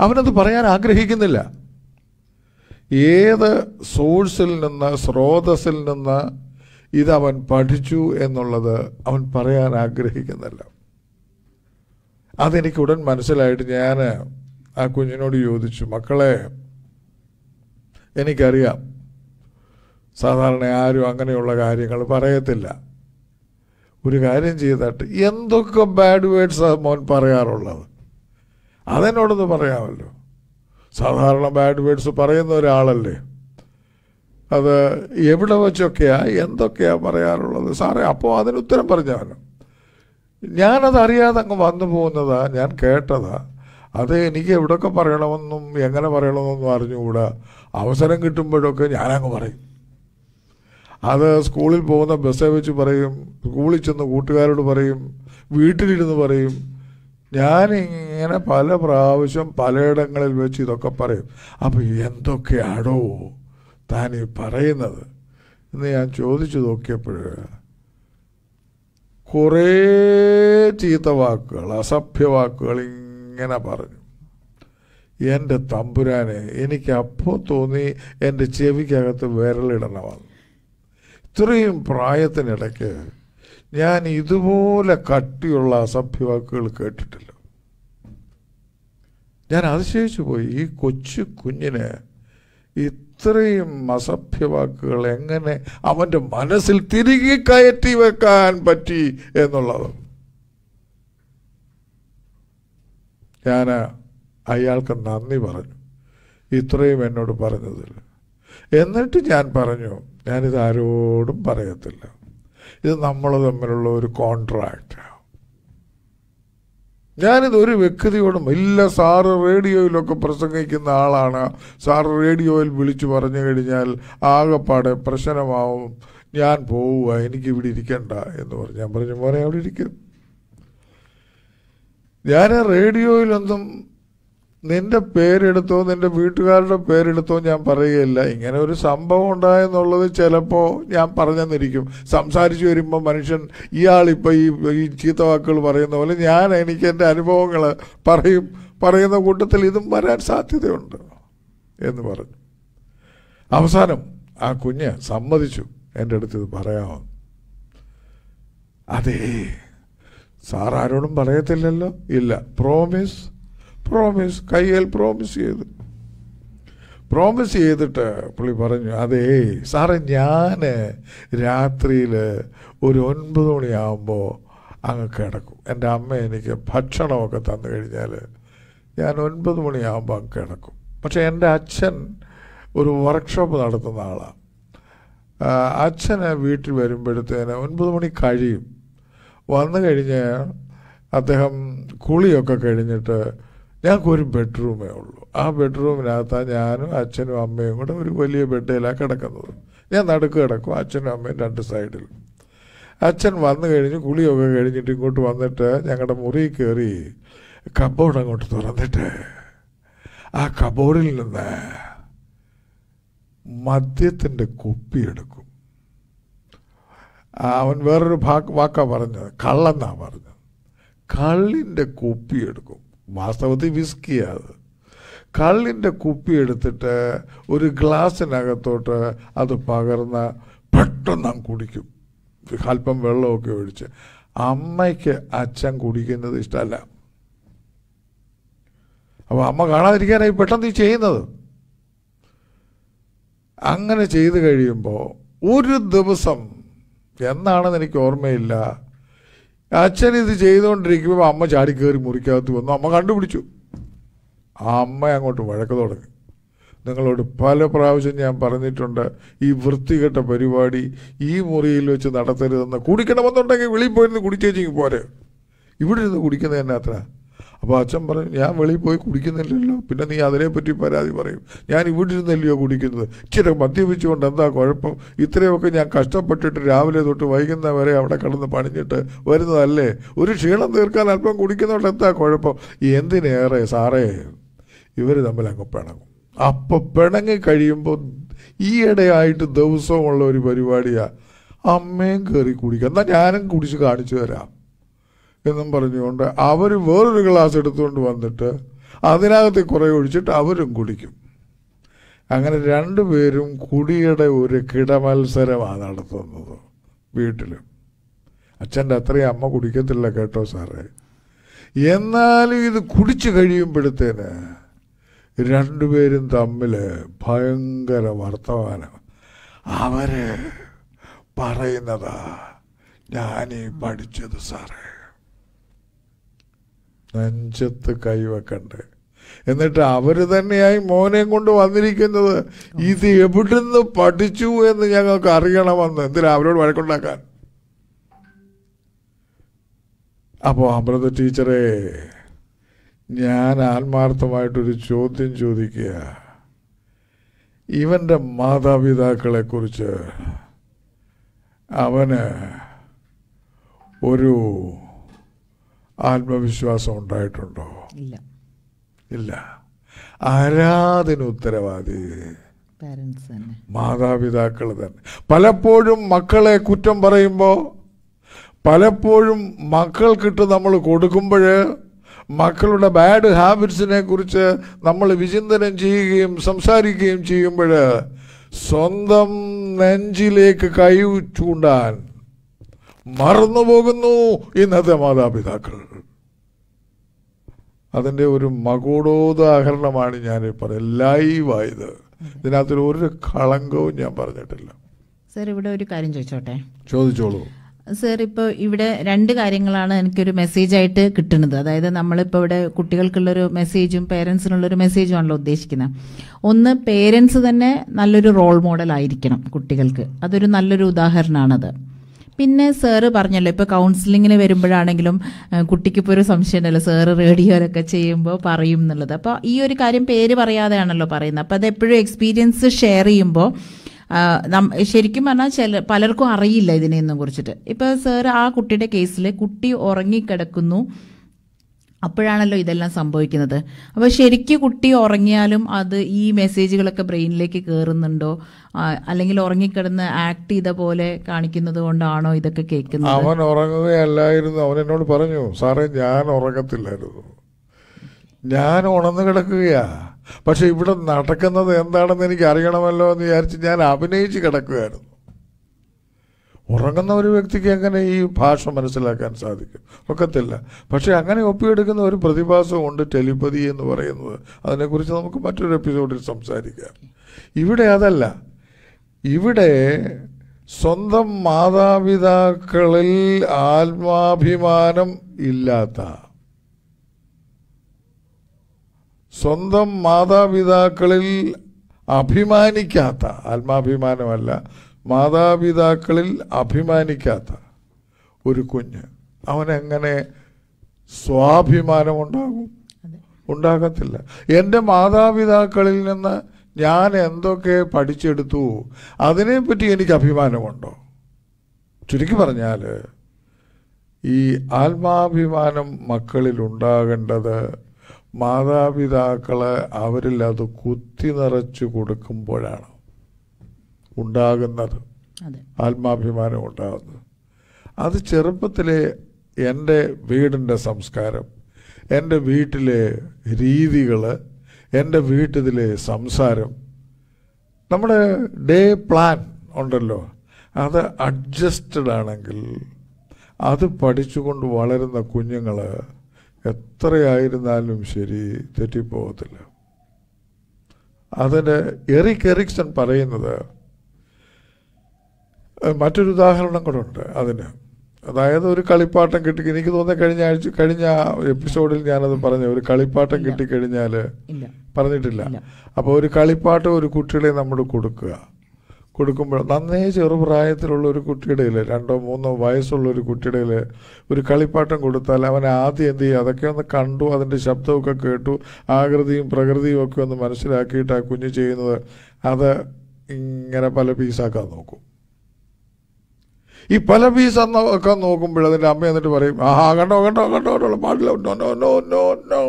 അവനത് പറയാൻ ആഗ്രഹിക്കുന്നില്ല ഏത് സോഴ്സിൽ നിന്ന് സ്രോതസ്സിൽ നിന്ന് ഇതവൻ പഠിച്ചു എന്നുള്ളത് അവൻ പറയാൻ ആഗ്രഹിക്കുന്നില്ല അതെനിക്ക് ഉടൻ മനസ്സിലായിട്ട് ഞാൻ ആ കുഞ്ഞിനോട് ചോദിച്ചു മക്കളെ എനിക്കറിയാം സാധാരണ ആരും അങ്ങനെയുള്ള കാര്യങ്ങൾ പറയത്തില്ല ഒരു കാര്യം ചെയ്തിട്ട് എന്തൊക്കെ ബാഡ് ആ മോൻ പറയാറുള്ളത് അതെന്നോടൊന്ന് പറയാമല്ലോ സാധാരണ ബാഡ് വേർഡ്സ് പറയുന്ന ഒരാളല്ലേ അത് എവിടെ വെച്ചൊക്കെയാ എന്തൊക്കെയാ പറയാറുള്ളത് സാറേ അപ്പോൾ അതിന് ഉത്തരം പറഞ്ഞാലോ ഞാനതറിയാതെ അങ്ങ് വന്നു പോകുന്നതാ ഞാൻ കേട്ടതാ അത് എനിക്ക് എവിടെയൊക്കെ പറയണമെന്നും എങ്ങനെ പറയണമെന്നും അറിഞ്ഞുകൂടാ അവസരം കിട്ടുമ്പോഴൊക്കെ ഞാനങ്ങ് പറയും അത് സ്കൂളിൽ പോകുന്ന ബസ്സെ വെച്ച് പറയും സ്കൂളിൽ ചെന്ന് കൂട്ടുകാരോട് പറയും വീട്ടിലിരുന്ന് പറയും ഞാൻ പല പ്രാവശ്യം പലയിടങ്ങളിൽ വെച്ച് ഇതൊക്കെ പറയും അപ്പോൾ എന്തൊക്കെയാണോ താൻ ഈ പറയുന്നത് എന്ന് ഞാൻ ചോദിച്ചു നോക്കിയപ്പോൾ കുറേ ചീത്ത വാക്കുകൾ അസഭ്യ വാക്കുകൾ ഇങ്ങനെ പറഞ്ഞു എൻ്റെ തമ്പുരാനെ എനിക്ക് അപ്പോൾ തോന്നി എൻ്റെ ചെവിക്കകത്ത് വിരലിടണമെന്ന് ഇത്രയും പ്രായത്തിനിടയ്ക്ക് ഞാൻ ഇതുപോലെ കട്ടിയുള്ള അസഭ്യവാക്കുകൾ കേട്ടിട്ടില്ല ഞാൻ അതിശയിച്ചു പോയി ഈ കൊച്ചു കുഞ്ഞിന് ഇത്രയും അസഭ്യവാക്കുകൾ എങ്ങനെ അവൻ്റെ മനസ്സിൽ തിരികെ കയറ്റി വെക്കാൻ പറ്റി എന്നുള്ളത് ഞാൻ അയാൾക്ക് നന്ദി പറഞ്ഞു ഇത്രയും എന്നോട് പറഞ്ഞതിൽ എന്നിട്ട് ഞാൻ പറഞ്ഞു ഞാനിത് ആരോടും പറയത്തില്ല ഇത് നമ്മൾ തമ്മിലുള്ള ഒരു കോൺട്രാക്റ്റാണ് ഞാനിത് ഒരു വ്യക്തിയോടും ഇല്ല സാറ് റേഡിയോയിലൊക്കെ പ്രസംഗിക്കുന്ന ആളാണ് സാറ് റേഡിയോയിൽ വിളിച്ചു പറഞ്ഞു കഴിഞ്ഞാൽ ആകെപ്പാടെ പ്രശ്നമാവും ഞാൻ പോവുക എനിക്ക് ഇവിടെ ഇരിക്കണ്ട എന്ന് പറഞ്ഞു ഞാൻ പറഞ്ഞു മോനെ അവിടെ ഇരിക്കും ഞാൻ റേഡിയോയിലൊന്നും നിന്റെ പേരെടുത്തോ നിന്റെ വീട്ടുകാരുടെ പേരെടുത്തോ ഞാൻ പറയുകയില്ല ഇങ്ങനെ ഒരു സംഭവം ഉണ്ടായെന്നുള്ളത് ചിലപ്പോൾ ഞാൻ പറഞ്ഞെന്നിരിക്കും സംസാരിച്ചു വരുമ്പോൾ മനുഷ്യൻ ഇയാളിപ്പോൾ ഈ ഈ ചീത്ത വാക്കുകൾ പറയുന്ന പോലെ ഞാൻ എനിക്ക് എൻ്റെ അനുഭവങ്ങൾ പറയും പറയുന്ന കൂട്ടത്തിൽ ഇതും വരാൻ സാധ്യതയുണ്ട് എന്ന് പറഞ്ഞു അവസാനം ആ കുഞ്ഞ് സമ്മതിച്ചു എൻ്റെ അടുത്ത് ഇത് പറയാമോ അതേ സാർ ആരോടും പറയത്തില്ലല്ലോ ഇല്ല പ്രോമിസ് പ്രോമിസ് കയ്യിൽ പ്രോമിസ് ചെയ്തു പ്രോമിസ് ചെയ്തിട്ട് പുള്ളി പറഞ്ഞു അതേ സാറേ ഞാൻ രാത്രിയിൽ ഒരു ഒൻപത് മണിയാകുമ്പോൾ അങ്ങ് കിടക്കും എൻ്റെ അമ്മ എനിക്ക് ഭക്ഷണമൊക്കെ തന്നു കഴിഞ്ഞാൽ ഞാൻ ഒൻപത് മണിയാകുമ്പോൾ അങ്ങ് കിടക്കും പക്ഷേ എൻ്റെ അച്ഛൻ ഒരു വർക്ക്ഷോപ്പ് നടത്തുന്ന ആളാണ് അച്ഛനെ വീട്ടിൽ വരുമ്പോഴത്തേന് ഒൻപത് മണി കഴിയും വന്നു കഴിഞ്ഞ് അദ്ദേഹം കുളിയൊക്കെ കഴിഞ്ഞിട്ട് ഞങ്ങൾക്കൊരു ബെഡ്റൂമേ ഉള്ളൂ ആ ബെഡ്റൂമിനകത്താണ് ഞാനും അച്ഛനും അമ്മയും കൂടെ ഒരു വലിയ ബെഡിലാണ് കിടക്കുന്നത് ഞാൻ നടുക്ക് കിടക്കും അച്ഛനും അമ്മയും രണ്ട് സൈഡിൽ അച്ഛൻ വന്നു കഴിഞ്ഞ് കുളിയൊക്കെ കഴിഞ്ഞിട്ട് ഇങ്ങോട്ട് വന്നിട്ട് ഞങ്ങളുടെ മുറി കയറി കബോർഡ് അങ്ങോട്ട് തുറന്നിട്ട് ആ കബോർഡിൽ നിന്ന് മദ്യത്തിൻ്റെ എടുക്കും അവൻ വേറൊരു വാക്കാ പറഞ്ഞത് കള്ളെന്നാണ് പറഞ്ഞത് കള്ളിൻ്റെ എടുക്കും വാസ്തവത്തിൽ വിസ്കിയത് കള്ളിൻ്റെ കുപ്പി എടുത്തിട്ട് ഒരു ഗ്ലാസ്സിനകത്തോട്ട് അത് പകർന്ന് പെട്ടെന്ന് കുടിക്കും അല്പം വെള്ളമൊക്കെ ഒഴിച്ച് അമ്മയ്ക്ക് അച്ഛൻ കുടിക്കുന്നത് ഇഷ്ടമല്ല അപ്പോൾ അമ്മ കാണാതിരിക്കാനായി പെട്ടെന്ന് ഈ ചെയ്യുന്നത് അങ്ങനെ ചെയ്തു കഴിയുമ്പോൾ ഒരു ദിവസം എന്നാണെന്ന് എനിക്ക് ഓർമ്മയില്ല അച്ഛൻ ഇത് ചെയ്തുകൊണ്ടിരിക്കുമ്പോൾ അമ്മ ചാടി കയറി മുറിക്കകത്ത് വന്നു അമ്മ കണ്ടുപിടിച്ചു ആ അമ്മ അങ്ങോട്ട് വഴക്ക് തുടങ്ങി നിങ്ങളോട് പല പ്രാവശ്യം ഞാൻ പറഞ്ഞിട്ടുണ്ട് ഈ വൃത്തികെട്ട പരിപാടി ഈ മുറിയിൽ വെച്ച് നടത്തരുതെന്ന് കുടിക്കണമെന്നുണ്ടെങ്കിൽ വെളിയിൽ പോയിരുന്നു കുടിച്ചേച്ചിങ്ങ് പോരെ ഇവിടെ ഇരുന്ന് കുടിക്കുന്നത് അപ്പോൾ അച്ഛൻ പറയും ഞാൻ വെളിയിൽ പോയി കുടിക്കുന്നില്ലല്ലോ പിന്നെ നീ അതിനെപ്പറ്റി പരാതി പറയും ഞാൻ ഇവിടെ ഇരുന്നല്ലയോ കുടിക്കുന്നത് ഇച്ചിരി മദ്യപിച്ചുകൊണ്ട് എന്താ കുഴപ്പം ഇത്രയൊക്കെ ഞാൻ കഷ്ടപ്പെട്ടിട്ട് രാവിലെ തൊട്ട് വൈകുന്നേരം വരെ അവിടെ കിടന്ന് പണിഞ്ഞിട്ട് വരുന്നതല്ലേ ഒരു ക്ഷീണം തീർക്കാൻ അല്പം കുടിക്കുന്നതുകൊണ്ട് എന്താ കുഴപ്പം എന്തിനേറെ സാറേ ഇവർ തമ്മിൽ അങ്ങ് പിണങ്ങും അപ്പം പിണങ്ങി കഴിയുമ്പോൾ ഈയിടെയായിട്ട് ദിവസമുള്ള ഒരു പരിപാടിയാണ് അമ്മയും കയറി കുടിക്കുക എന്നാൽ ഞാനും കുടിച്ച് കാണിച്ചു തരാം എന്നും പറഞ്ഞുകൊണ്ട് അവർ വേറൊരു ഗ്ലാസ് എടുത്തുകൊണ്ട് വന്നിട്ട് അതിനകത്ത് കുറേ ഒഴിച്ചിട്ട് അവരും കുടിക്കും അങ്ങനെ രണ്ടുപേരും കുടിയുടെ ഒരു കിടമത്സരമാണ് നടത്തുന്നത് വീട്ടിൽ അച്ഛൻ്റെ അത്രയും അമ്മ കുടിക്കത്തില്ല കേട്ടോ സാറേ എന്നാലും ഇത് കുടിച്ച് കഴിയുമ്പോഴത്തേന് രണ്ടുപേരും തമ്മിൽ ഭയങ്കര വർത്തമാനം അവര് പറയുന്നതാ ഞാനീ പഠിച്ചത് സാറേ നെഞ്ചത്ത് കൈവെക്കണ്ട് എന്നിട്ട് അവർ തന്നെയായി മോനെ കൊണ്ട് വന്നിരിക്കുന്നത് ഇത് എവിടുന്ന് പഠിച്ചു എന്ന് ഞങ്ങൾക്ക് അറിയണമെന്ന് എന്തിനാ അവരോട് വഴക്കുണ്ടാക്കാൻ അപ്പോൾ അമൃത ടീച്ചറെ ഞാൻ ആത്മാർത്ഥമായിട്ടൊരു ചോദ്യം ചോദിക്കുക ഇവൻ്റെ മാതാപിതാക്കളെക്കുറിച്ച് അവന് ഒരു ആത്മവിശ്വാസം ഉണ്ടായിട്ടുണ്ടോ ഇല്ല ഇല്ല ആരാതിന് ഉത്തരവാദി മാതാപിതാക്കൾ തന്നെ പലപ്പോഴും മക്കളെ കുറ്റം പറയുമ്പോൾ പലപ്പോഴും മക്കൾക്കിട്ട് നമ്മൾ കൊടുക്കുമ്പോൾ മക്കളുടെ ബാഡ് ഹാബിറ്റ്സിനെ കുറിച്ച് നമ്മൾ വിചിന്തനം ചെയ്യുകയും സംസാരിക്കുകയും ചെയ്യുമ്പോൾ സ്വന്തം നെഞ്ചിലേക്ക് കൈ ചൂണ്ടാൻ മറന്നുപോകുന്നു ഇന്നത്തെ മാതാപിതാക്കൾ അതിൻ്റെ ഒരു മകുടോദാഹരണമാണ് ഞാൻ പറയുന്നത് ആയത് ഇതിനകത്ത് ഒരു കളങ്കവും ഞാൻ പറഞ്ഞിട്ടില്ല സർ ഇവിടെ ഒരു കാര്യം ചോദിച്ചോട്ടെ ചോദിച്ചോളൂ സർ ഇപ്പോൾ ഇവിടെ രണ്ട് കാര്യങ്ങളാണ് എനിക്കൊരു മെസ്സേജായിട്ട് കിട്ടുന്നത് അതായത് നമ്മളിപ്പോൾ ഇവിടെ കുട്ടികൾക്കുള്ളൊരു മെസ്സേജും പേരൻസിനുള്ളൊരു മെസ്സേജും ആണല്ലോ ഉദ്ദേശിക്കുന്നത് ഒന്ന് പേരൻസ് തന്നെ നല്ലൊരു റോൾ മോഡൽ ആയിരിക്കണം കുട്ടികൾക്ക് അതൊരു നല്ലൊരു ഉദാഹരണമാണത് പിന്നെ സാറ് പറഞ്ഞല്ലോ ഇപ്പൊ കൗൺസിലിങ്ങിന് വരുമ്പോഴാണെങ്കിലും കുട്ടിക്ക് ഒരു സംശയം ഉണ്ടല്ലോ സാറ് റേഡിയോയിലൊക്കെ ചെയ്യുമ്പോൾ പറയും എന്നുള്ളത് അപ്പോൾ ഈ ഒരു കാര്യം പേര് പറയാതെയാണല്ലോ പറയുന്നത് അപ്പോൾ അത് എപ്പോഴും എക്സ്പീരിയൻസ് ഷെയർ ചെയ്യുമ്പോൾ ശരിക്കും പറഞ്ഞാൽ ചില പലർക്കും അറിയില്ല ഇതിനെയൊന്നും കുറിച്ചിട്ട് ഇപ്പോൾ സാറ് ആ കുട്ടിയുടെ കേസിൽ കുട്ടി ഉറങ്ങിക്കിടക്കുന്നു അപ്പോഴാണല്ലോ ഇതെല്ലാം സംഭവിക്കുന്നത് അപ്പോൾ ശരിക്കും കുട്ടി ഉറങ്ങിയാലും അത് ഈ മെസ്സേജുകളൊക്കെ ബ്രെയിനിലേക്ക് കയറുന്നുണ്ടോ അല്ലെങ്കിൽ ഉറങ്ങിക്കിടന്ന് ആക്ട് ചെയ്ത പോലെ കാണിക്കുന്നത് കൊണ്ടാണോ ഇതൊക്കെ കേൾക്കുന്നത് അവൻ ഉറങ്ങുകയല്ലായിരുന്നു അവൻ എന്നോട് പറഞ്ഞു സാറേ ഞാൻ ഉറങ്ങത്തില്ലായിരുന്നു ഞാൻ ഉണർന്നു കിടക്കുകയാ പക്ഷെ ഇവിടെ നടക്കുന്നത് എന്താണെന്ന് എനിക്ക് അറിയണമല്ലോ എന്ന് വിചാരിച്ച് ഞാൻ അഭിനയിച്ച് കിടക്കുകയായിരുന്നു ഉറങ്ങുന്ന ഒരു വ്യക്തിക്ക് എങ്ങനെ ഈ ഭാഷ മനസ്സിലാക്കാൻ സാധിക്കും ഒക്കത്തില്ല പക്ഷേ അങ്ങനെ ഒപ്പിയെടുക്കുന്ന ഒരു പ്രതിഭാസമുണ്ട് ടെലിപ്പതി എന്ന് പറയുന്നത് അതിനെക്കുറിച്ച് നമുക്ക് മറ്റൊരു എപ്പിസോഡിൽ സംസാരിക്കാം ഇവിടെ അതല്ല ഇവിടെ സ്വന്തം മാതാപിതാക്കളിൽ ആത്മാഭിമാനം ഇല്ലാത്ത സ്വന്തം മാതാപിതാക്കളിൽ അഭിമാനിക്കാത്ത ആത്മാഭിമാനമല്ല മാതാപിതാക്കളിൽ അഭിമാനിക്കാത്ത ഒരു കുഞ്ഞ് അവനെങ്ങനെ സ്വാഭിമാനമുണ്ടാകും ഉണ്ടാകത്തില്ല എൻ്റെ മാതാപിതാക്കളിൽ നിന്ന് ഞാൻ എന്തൊക്കെ പഠിച്ചെടുത്തു അതിനെപ്പറ്റി എനിക്ക് അഭിമാനമുണ്ടോ ചുരുക്കി പറഞ്ഞാൽ ഈ ആത്മാഭിമാനം മക്കളിൽ ഉണ്ടാകേണ്ടത് മാതാപിതാക്കളെ അവരിൽ അത് കുത്തി നിറച്ചു കൊടുക്കുമ്പോഴാണ് ഉണ്ടാകുന്നത് ആത്മാഭിമാനം ഉണ്ടാകുന്നത് അത് ചെറുപ്പത്തിലെ എൻ്റെ വീടിൻ്റെ സംസ്കാരം എൻ്റെ വീട്ടിലെ രീതികൾ എൻ്റെ വീട്ടിലെ സംസാരം നമ്മുടെ ഡേ പ്ലാൻ ഉണ്ടല്ലോ അത് അഡ്ജസ്റ്റഡ് ആണെങ്കിൽ അത് പഠിച്ചുകൊണ്ട് വളരുന്ന കുഞ്ഞുങ്ങൾ എത്രയായിരുന്നാലും ശരി തെറ്റിപ്പോകത്തില്ല അതിൻ്റെ എറിക് എറിക്സൺ പറയുന്നത് മറ്റൊരു ഉദാഹരണം കൂടെ അതിന് അതായത് ഒരു കളിപ്പാട്ടം കിട്ടി എനിക്ക് തോന്നുന്ന കഴിഞ്ഞ ആഴ്ച കഴിഞ്ഞ എപ്പിസോഡിൽ ഞാനത് പറഞ്ഞു ഒരു കളിപ്പാട്ടം കിട്ടിക്കഴിഞ്ഞാൽ പറഞ്ഞിട്ടില്ല അപ്പോൾ ഒരു കളിപ്പാട്ട് ഒരു കുട്ടിയുടെ നമ്മൾ കൊടുക്കുക കൊടുക്കുമ്പോൾ നന്നേ ചെറുപ്രായത്തിലുള്ള ഒരു കുട്ടിയുടെ രണ്ടോ മൂന്നോ വയസ്സുള്ള ഒരു കുട്ടിയുടെ ഒരു കളിപ്പാട്ടം കൊടുത്താൽ അവൻ ആദ്യം എന്ത് ചെയ്യുക അതൊക്കെ ഒന്ന് കണ്ടു അതിൻ്റെ ശബ്ദമൊക്കെ കേട്ടു ആകൃതിയും പ്രകൃതിയും ഒക്കെ ഒന്ന് മനസ്സിലാക്കിയിട്ട് ആ കുഞ്ഞ് ചെയ്യുന്നത് അത് ഇങ്ങനെ പല പീസാക്കാൻ നോക്കും ഈ പല പീസ് അന്ന് ഒക്കെ നോക്കുമ്പോൾ അതിൻ്റെ അമ്മ എന്നിട്ട് പറയും ആഹാ കണ്ടോ കണ്ടോ കണ്ടോ പാടില്ല നോ നോ നോ നോ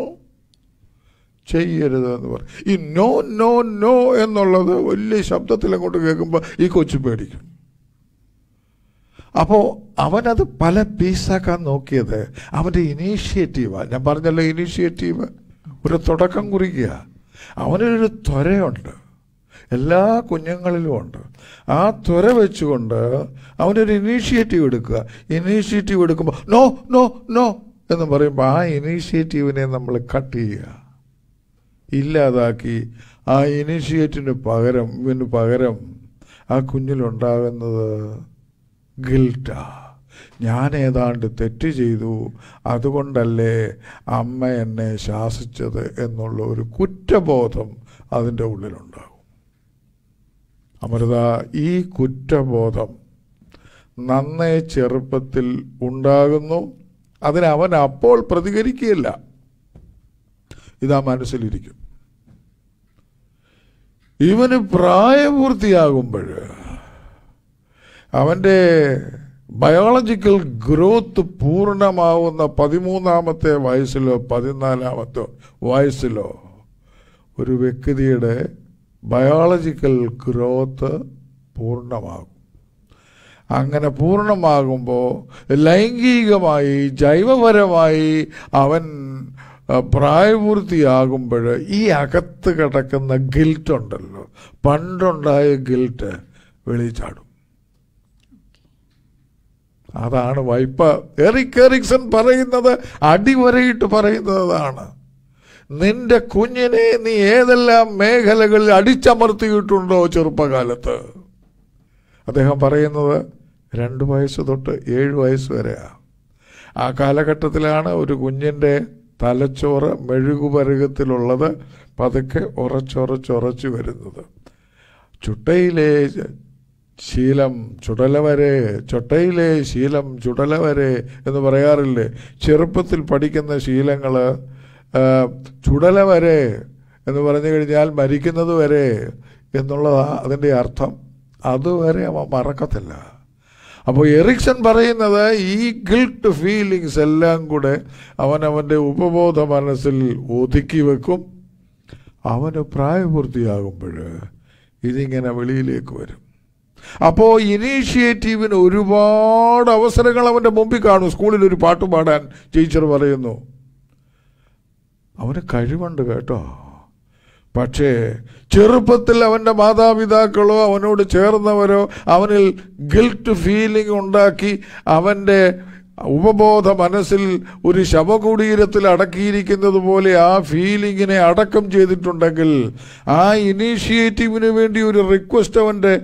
ചെയ്യരുത് എന്ന് പറയും ഈ നോ നോ നോ എന്നുള്ളത് വലിയ ശബ്ദത്തിൽ അങ്ങോട്ട് കേൾക്കുമ്പോൾ ഈ കൊച്ചു പേടിക്കും അപ്പോൾ അവനത് പല പീസാക്കാൻ നോക്കിയത് അവൻ്റെ ഇനീഷ്യേറ്റീവാണ് ഞാൻ പറഞ്ഞല്ലോ ഇനീഷ്യേറ്റീവ് ഒരു തുടക്കം കുറിക്കുക അവനൊരു ത്വരയുണ്ട് എല്ലാ കുഞ്ഞുങ്ങളിലും ഉണ്ട് ആ ത്വര വെച്ചുകൊണ്ട് അവനൊരു ഇനീഷ്യേറ്റീവ് എടുക്കുക ഇനീഷ്യേറ്റീവ് എടുക്കുമ്പോൾ നോ നോ നോ എന്ന് പറയുമ്പോൾ ആ ഇനീഷ്യേറ്റീവിനെ നമ്മൾ കട്ട് ചെയ്യുക ഇല്ലാതാക്കി ആ ഇനിഷ്യേറ്റിന് പകരം ഇവന് പകരം ആ കുഞ്ഞിലുണ്ടാകുന്നത് ഗിൽട്ടാ ഞാൻ ഏതാണ്ട് തെറ്റ് ചെയ്തു അതുകൊണ്ടല്ലേ അമ്മ എന്നെ ശാസിച്ചത് എന്നുള്ള ഒരു കുറ്റബോധം അതിൻ്റെ ഉള്ളിലുണ്ടാകും അമൃത ഈ കുറ്റബോധം നന്നേ ചെറുപ്പത്തിൽ ഉണ്ടാകുന്നു അതിനവൻ അപ്പോൾ പ്രതികരിക്കുകയില്ല ഇതാ മനസ്സിലിരിക്കും ഇവന് പ്രായപൂർത്തിയാകുമ്പോൾ അവൻ്റെ ബയോളജിക്കൽ ഗ്രോത്ത് പൂർണ്ണമാവുന്ന പതിമൂന്നാമത്തെ വയസ്സിലോ പതിനാലാമത്തെ വയസ്സിലോ ഒരു വ്യക്തിയുടെ ബയോളജിക്കൽ ഗ്രോത്ത് പൂർണ്ണമാകും അങ്ങനെ പൂർണ്ണമാകുമ്പോൾ ലൈംഗികമായി ജൈവപരമായി അവൻ പ്രായപൂർത്തിയാകുമ്പോൾ ഈ അകത്ത് കിടക്കുന്ന ഗിൽറ്റ് ഉണ്ടല്ലോ പണ്ടുണ്ടായ ഗിൽറ്റ് വെളിച്ചാടും അതാണ് വൈപ്പ എറിക് എറിക്സൺ പറയുന്നത് അടിവരയിട്ട് പറയുന്നതാണ് നിന്റെ കുഞ്ഞിനെ നീ ഏതെല്ലാം മേഖലകളിൽ അടിച്ചമർത്തിയിട്ടുണ്ടോ ചെറുപ്പകാലത്ത് അദ്ദേഹം പറയുന്നത് രണ്ട് വയസ്സ് തൊട്ട് ഏഴ് വയസ്സ് വരെയാണ് ആ കാലഘട്ടത്തിലാണ് ഒരു കുഞ്ഞിൻ്റെ തലച്ചോറ് മെഴുകുപരകത്തിലുള്ളത് പതുക്കെ ഉറച്ചുറച്ചുറച്ചു വരുന്നത് ചുട്ടയിലെ ശീലം ചുടല വരെ ചുട്ടയിലെ ശീലം ചുടല വരെ എന്ന് പറയാറില്ലേ ചെറുപ്പത്തിൽ പഠിക്കുന്ന ശീലങ്ങൾ ചുടല വരെ എന്ന് പറഞ്ഞു കഴിഞ്ഞാൽ മരിക്കുന്നത് വരെ എന്നുള്ളതാണ് അതിൻ്റെ അർത്ഥം അതുവരെ അവ മറക്കത്തില്ല അപ്പോൾ എറിക്സൺ പറയുന്നത് ഈ ഗിൽട്ട് ഫീലിങ്സ് എല്ലാം കൂടെ അവനവൻ്റെ ഉപബോധ മനസ്സിൽ ഒതുക്കി വെക്കും അവന് പ്രായപൂർത്തിയാകുമ്പോൾ ഇതിങ്ങനെ വെളിയിലേക്ക് വരും അപ്പോൾ ഇനീഷ്യേറ്റീവിന് ഒരുപാട് അവസരങ്ങൾ അവൻ്റെ മുമ്പിൽ കാണും സ്കൂളിൽ ഒരു പാട്ട് പാടാൻ ടീച്ചർ പറയുന്നു അവന് കഴിവുണ്ട് കേട്ടോ പക്ഷേ ചെറുപ്പത്തിൽ അവൻ്റെ മാതാപിതാക്കളോ അവനോട് ചേർന്നവരോ അവനിൽ ഗിൽട്ട് ഫീലിംഗ് ഉണ്ടാക്കി അവൻ്റെ ഉപബോധ മനസ്സിൽ ഒരു ശവകുടീരത്തിൽ അടക്കിയിരിക്കുന്നത് പോലെ ആ ഫീലിങ്ങിനെ അടക്കം ചെയ്തിട്ടുണ്ടെങ്കിൽ ആ ഇനീഷ്യേറ്റീവിന് വേണ്ടി ഒരു റിക്വസ്റ്റ് അവൻ്റെ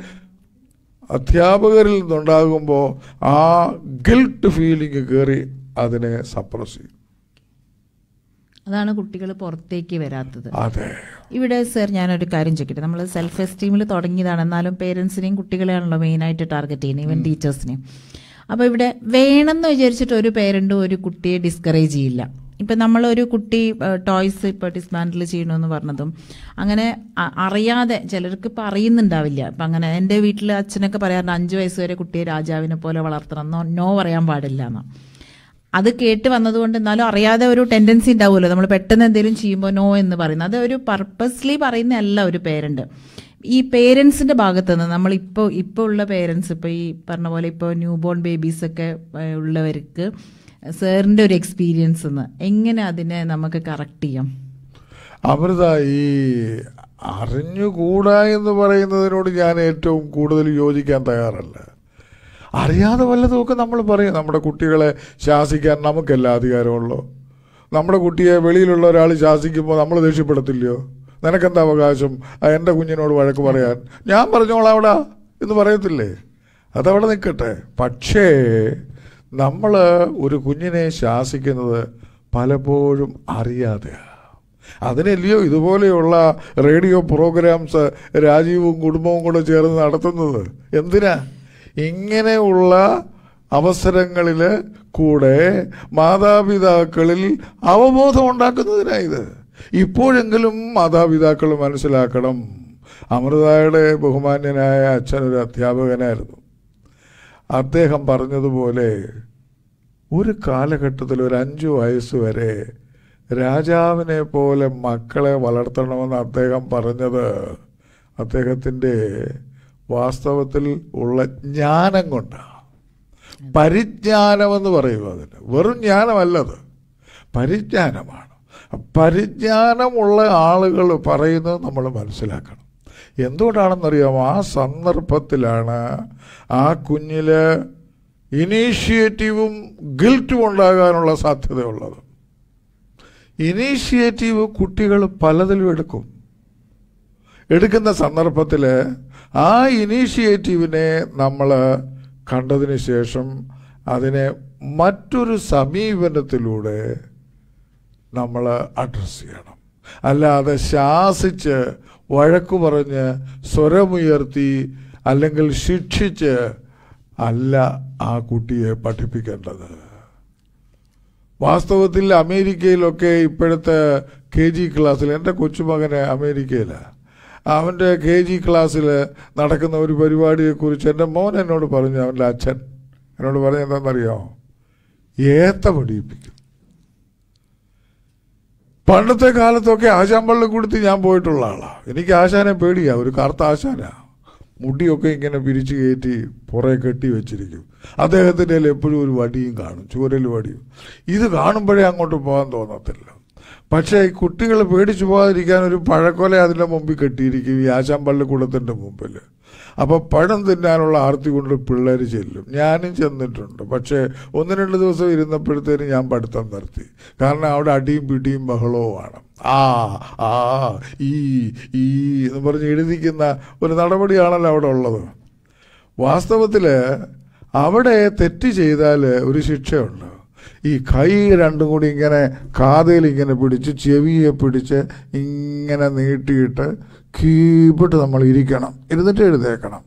അധ്യാപകരിൽ നിന്നുണ്ടാകുമ്പോൾ ആ ഗിൽട്ട് ഫീലിംഗ് കയറി അതിനെ സപ്രസ് ചെയ്യും അതാണ് കുട്ടികൾ പുറത്തേക്ക് വരാത്തത് ഇവിടെ സർ ഞാനൊരു കാര്യം ചോദിക്കട്ടെ നമ്മൾ സെൽഫ് എസ്റ്റീമിൽ തുടങ്ങിയതാണ് എന്നാലും പേരൻസിനെയും കുട്ടികളെയാണല്ലോ മെയിനായിട്ട് ടാർഗറ്റ് ചെയ്യുന്നത് ഈവൻ ടീച്ചേഴ്സിനെയും അപ്പോൾ ഇവിടെ വേണമെന്ന് വിചാരിച്ചിട്ട് ഒരു പേരൻറ്റും ഒരു കുട്ടിയെ ഡിസ്കറേജ് ചെയ്യില്ല ഇപ്പം നമ്മളൊരു കുട്ടി ടോയ്സ് ഇപ്പോൾ ഡിസ്മാൻഡിൽ ചെയ്യണമെന്ന് പറഞ്ഞതും അങ്ങനെ അറിയാതെ ചിലർക്ക് ഇപ്പം അറിയുന്നുണ്ടാവില്ല ഇപ്പം അങ്ങനെ എൻ്റെ വീട്ടിൽ അച്ഛനൊക്കെ പറയാറുണ്ട് അഞ്ച് വയസ്സ് വരെ കുട്ടിയെ രാജാവിനെ പോലെ വളർത്തണം നോ പറയാൻ പാടില്ല എന്നാണ് അത് കേട്ട് വന്നതുകൊണ്ട് എന്നാലും അറിയാതെ ഒരു ടെൻഡൻസി ഉണ്ടാവുമല്ലോ നമ്മൾ പെട്ടെന്ന് എന്തെങ്കിലും ചെയ്യുമ്പോൾ നോ എന്ന് പറയുന്നത് അത് ഒരു പർപ്പസ്ലി പറയുന്നതല്ല ഒരു പേരൻറ് ഈ പേരൻസിന്റെ ഭാഗത്ത് നിന്ന് നമ്മളിപ്പോൾ ഇപ്പോൾ ഉള്ള പേരൻസ് ഇപ്പോൾ ഈ പറഞ്ഞ പോലെ ഇപ്പോൾ ന്യൂ ബോൺ ബേബീസ് ഒക്കെ ഉള്ളവർക്ക് സാറിൻ്റെ ഒരു എക്സ്പീരിയൻസ് എന്ന് എങ്ങനെ അതിനെ നമുക്ക് കറക്റ്റ് ചെയ്യാം അമൃത ഈ അറിഞ്ഞുകൂടാ എന്ന് പറയുന്നതിനോട് ഞാൻ ഏറ്റവും കൂടുതൽ യോജിക്കാൻ തയ്യാറല്ല അറിയാതെ വല്ലതുമൊക്കെ നമ്മൾ പറയും നമ്മുടെ കുട്ടികളെ ശാസിക്കാൻ നമുക്കല്ല അധികാരമുള്ളൂ നമ്മുടെ കുട്ടിയെ വെളിയിലുള്ള ഒരാൾ ശാസിക്കുമ്പോൾ നമ്മൾ ദേഷ്യപ്പെടുത്തില്ലയോ നിനക്കെന്താ അവകാശം എൻ്റെ കുഞ്ഞിനോട് വഴക്ക് പറയാൻ ഞാൻ പറഞ്ഞോളാം അവിടെ എന്ന് പറയത്തില്ലേ അതവിടെ നിൽക്കട്ടെ പക്ഷേ നമ്മൾ ഒരു കുഞ്ഞിനെ ശാസിക്കുന്നത് പലപ്പോഴും അറിയാതെയാണ് അതിനല്ലയോ ഇതുപോലെയുള്ള റേഡിയോ പ്രോഗ്രാംസ് രാജീവും കുടുംബവും കൂടെ ചേർന്ന് നടത്തുന്നത് എന്തിനാ ഇങ്ങനെയുള്ള അവസരങ്ങളിൽ കൂടെ മാതാപിതാക്കളിൽ അവബോധം ഉണ്ടാക്കുന്നതിനായത് ഇപ്പോഴെങ്കിലും മാതാപിതാക്കൾ മനസ്സിലാക്കണം അമൃതായുടെ ബഹുമാന്യനായ അച്ഛനൊരു അധ്യാപകനായിരുന്നു അദ്ദേഹം പറഞ്ഞതുപോലെ ഒരു കാലഘട്ടത്തിൽ ഒരു അഞ്ചു വയസ്സ് വരെ രാജാവിനെ പോലെ മക്കളെ വളർത്തണമെന്ന് അദ്ദേഹം പറഞ്ഞത് അദ്ദേഹത്തിൻ്റെ വാസ്തവത്തിൽ ഉള്ള ജ്ഞാനം കൊണ്ടാണ് പരിജ്ഞാനമെന്ന് പറയും അതിന് വെറും ജ്ഞാനമല്ലത് പരിജ്ഞാനമാണ് പരിജ്ഞാനമുള്ള ആളുകൾ പറയുന്നത് നമ്മൾ മനസ്സിലാക്കണം എന്തുകൊണ്ടാണെന്നറിയാമോ ആ സന്ദർഭത്തിലാണ് ആ കുഞ്ഞിൽ ഇനീഷ്യേറ്റീവും ഗിൽറ്റും ഉണ്ടാകാനുള്ള സാധ്യതയുള്ളത് ഇനീഷ്യേറ്റീവ് കുട്ടികൾ പലതിലും എടുക്കും എടുക്കുന്ന സന്ദർഭത്തിൽ ആ ഇനീഷ്യേറ്റീവിനെ നമ്മൾ കണ്ടതിന് ശേഷം അതിനെ മറ്റൊരു സമീപനത്തിലൂടെ നമ്മൾ അഡ്രസ്സ് ചെയ്യണം അല്ലാതെ ശാസിച്ച് വഴക്കു പറഞ്ഞ് സ്വരമുയർത്തി അല്ലെങ്കിൽ ശിക്ഷിച്ച് അല്ല ആ കുട്ടിയെ പഠിപ്പിക്കേണ്ടത് വാസ്തവത്തിൽ അമേരിക്കയിലൊക്കെ ഇപ്പോഴത്തെ കെ ജി ക്ലാസ്സിൽ എൻ്റെ കൊച്ചുമകനെ അമേരിക്കയിലാണ് അവൻ്റെ കെ ജി ക്ലാസ്സിൽ നടക്കുന്ന ഒരു പരിപാടിയെക്കുറിച്ച് എൻ്റെ മോൻ എന്നോട് പറഞ്ഞു അവൻ്റെ അച്ഛൻ എന്നോട് പറഞ്ഞ എന്താണെന്നറിയോ ഏത്ത പഠിപ്പിക്കും പണ്ടത്തെ കാലത്തൊക്കെ ആശാമ്പള്ളിൽ കൊടുത്ത് ഞാൻ പോയിട്ടുള്ള ആളാണ് എനിക്ക് ആശാനെ പേടിയാ ഒരു കറുത്ത ആശാനാ മുടിയൊക്കെ ഇങ്ങനെ പിരിച്ചു കയറ്റി പുറേ കെട്ടി വെച്ചിരിക്കും അദ്ദേഹത്തിൻ്റെ എപ്പോഴും ഒരു വടിയും കാണും ചൂരൽ വടിയും ഇത് കാണുമ്പോഴേ അങ്ങോട്ട് പോകാൻ തോന്നത്തില്ല പക്ഷേ ഈ കുട്ടികൾ പേടിച്ചു പോകാതിരിക്കാൻ ഒരു പഴക്കൊല അതിൻ്റെ മുമ്പിൽ കെട്ടിയിരിക്കും ഈ കുടത്തിൻ്റെ മുമ്പിൽ അപ്പോൾ പഴം തിന്നാനുള്ള ആർത്തി കൊണ്ട് പിള്ളേർ ചെല്ലും ഞാനും ചെന്നിട്ടുണ്ട് പക്ഷേ ഒന്ന് രണ്ട് ദിവസം ഇരുന്നപ്പോഴത്തേന് ഞാൻ പഠിത്തം നിർത്തി കാരണം അവിടെ അടിയും പിടിയും ബഹളവുമാണ് ആ ആ ഈ ഈ എന്ന് പറഞ്ഞ് എഴുതിക്കുന്ന ഒരു നടപടിയാണല്ലോ അവിടെ ഉള്ളത് വാസ്തവത്തിൽ അവിടെ തെറ്റ് ചെയ്താൽ ഒരു ശിക്ഷയുണ്ട് ഈ കൈ രണ്ടും കൂടി ഇങ്ങനെ കാതയിൽ ഇങ്ങനെ പിടിച്ച് ചെവിയെ പിടിച്ച് ഇങ്ങനെ നീട്ടിയിട്ട് കീപിട്ട് നമ്മൾ ഇരിക്കണം ഇരുന്നിട്ട് എഴുതേക്കണം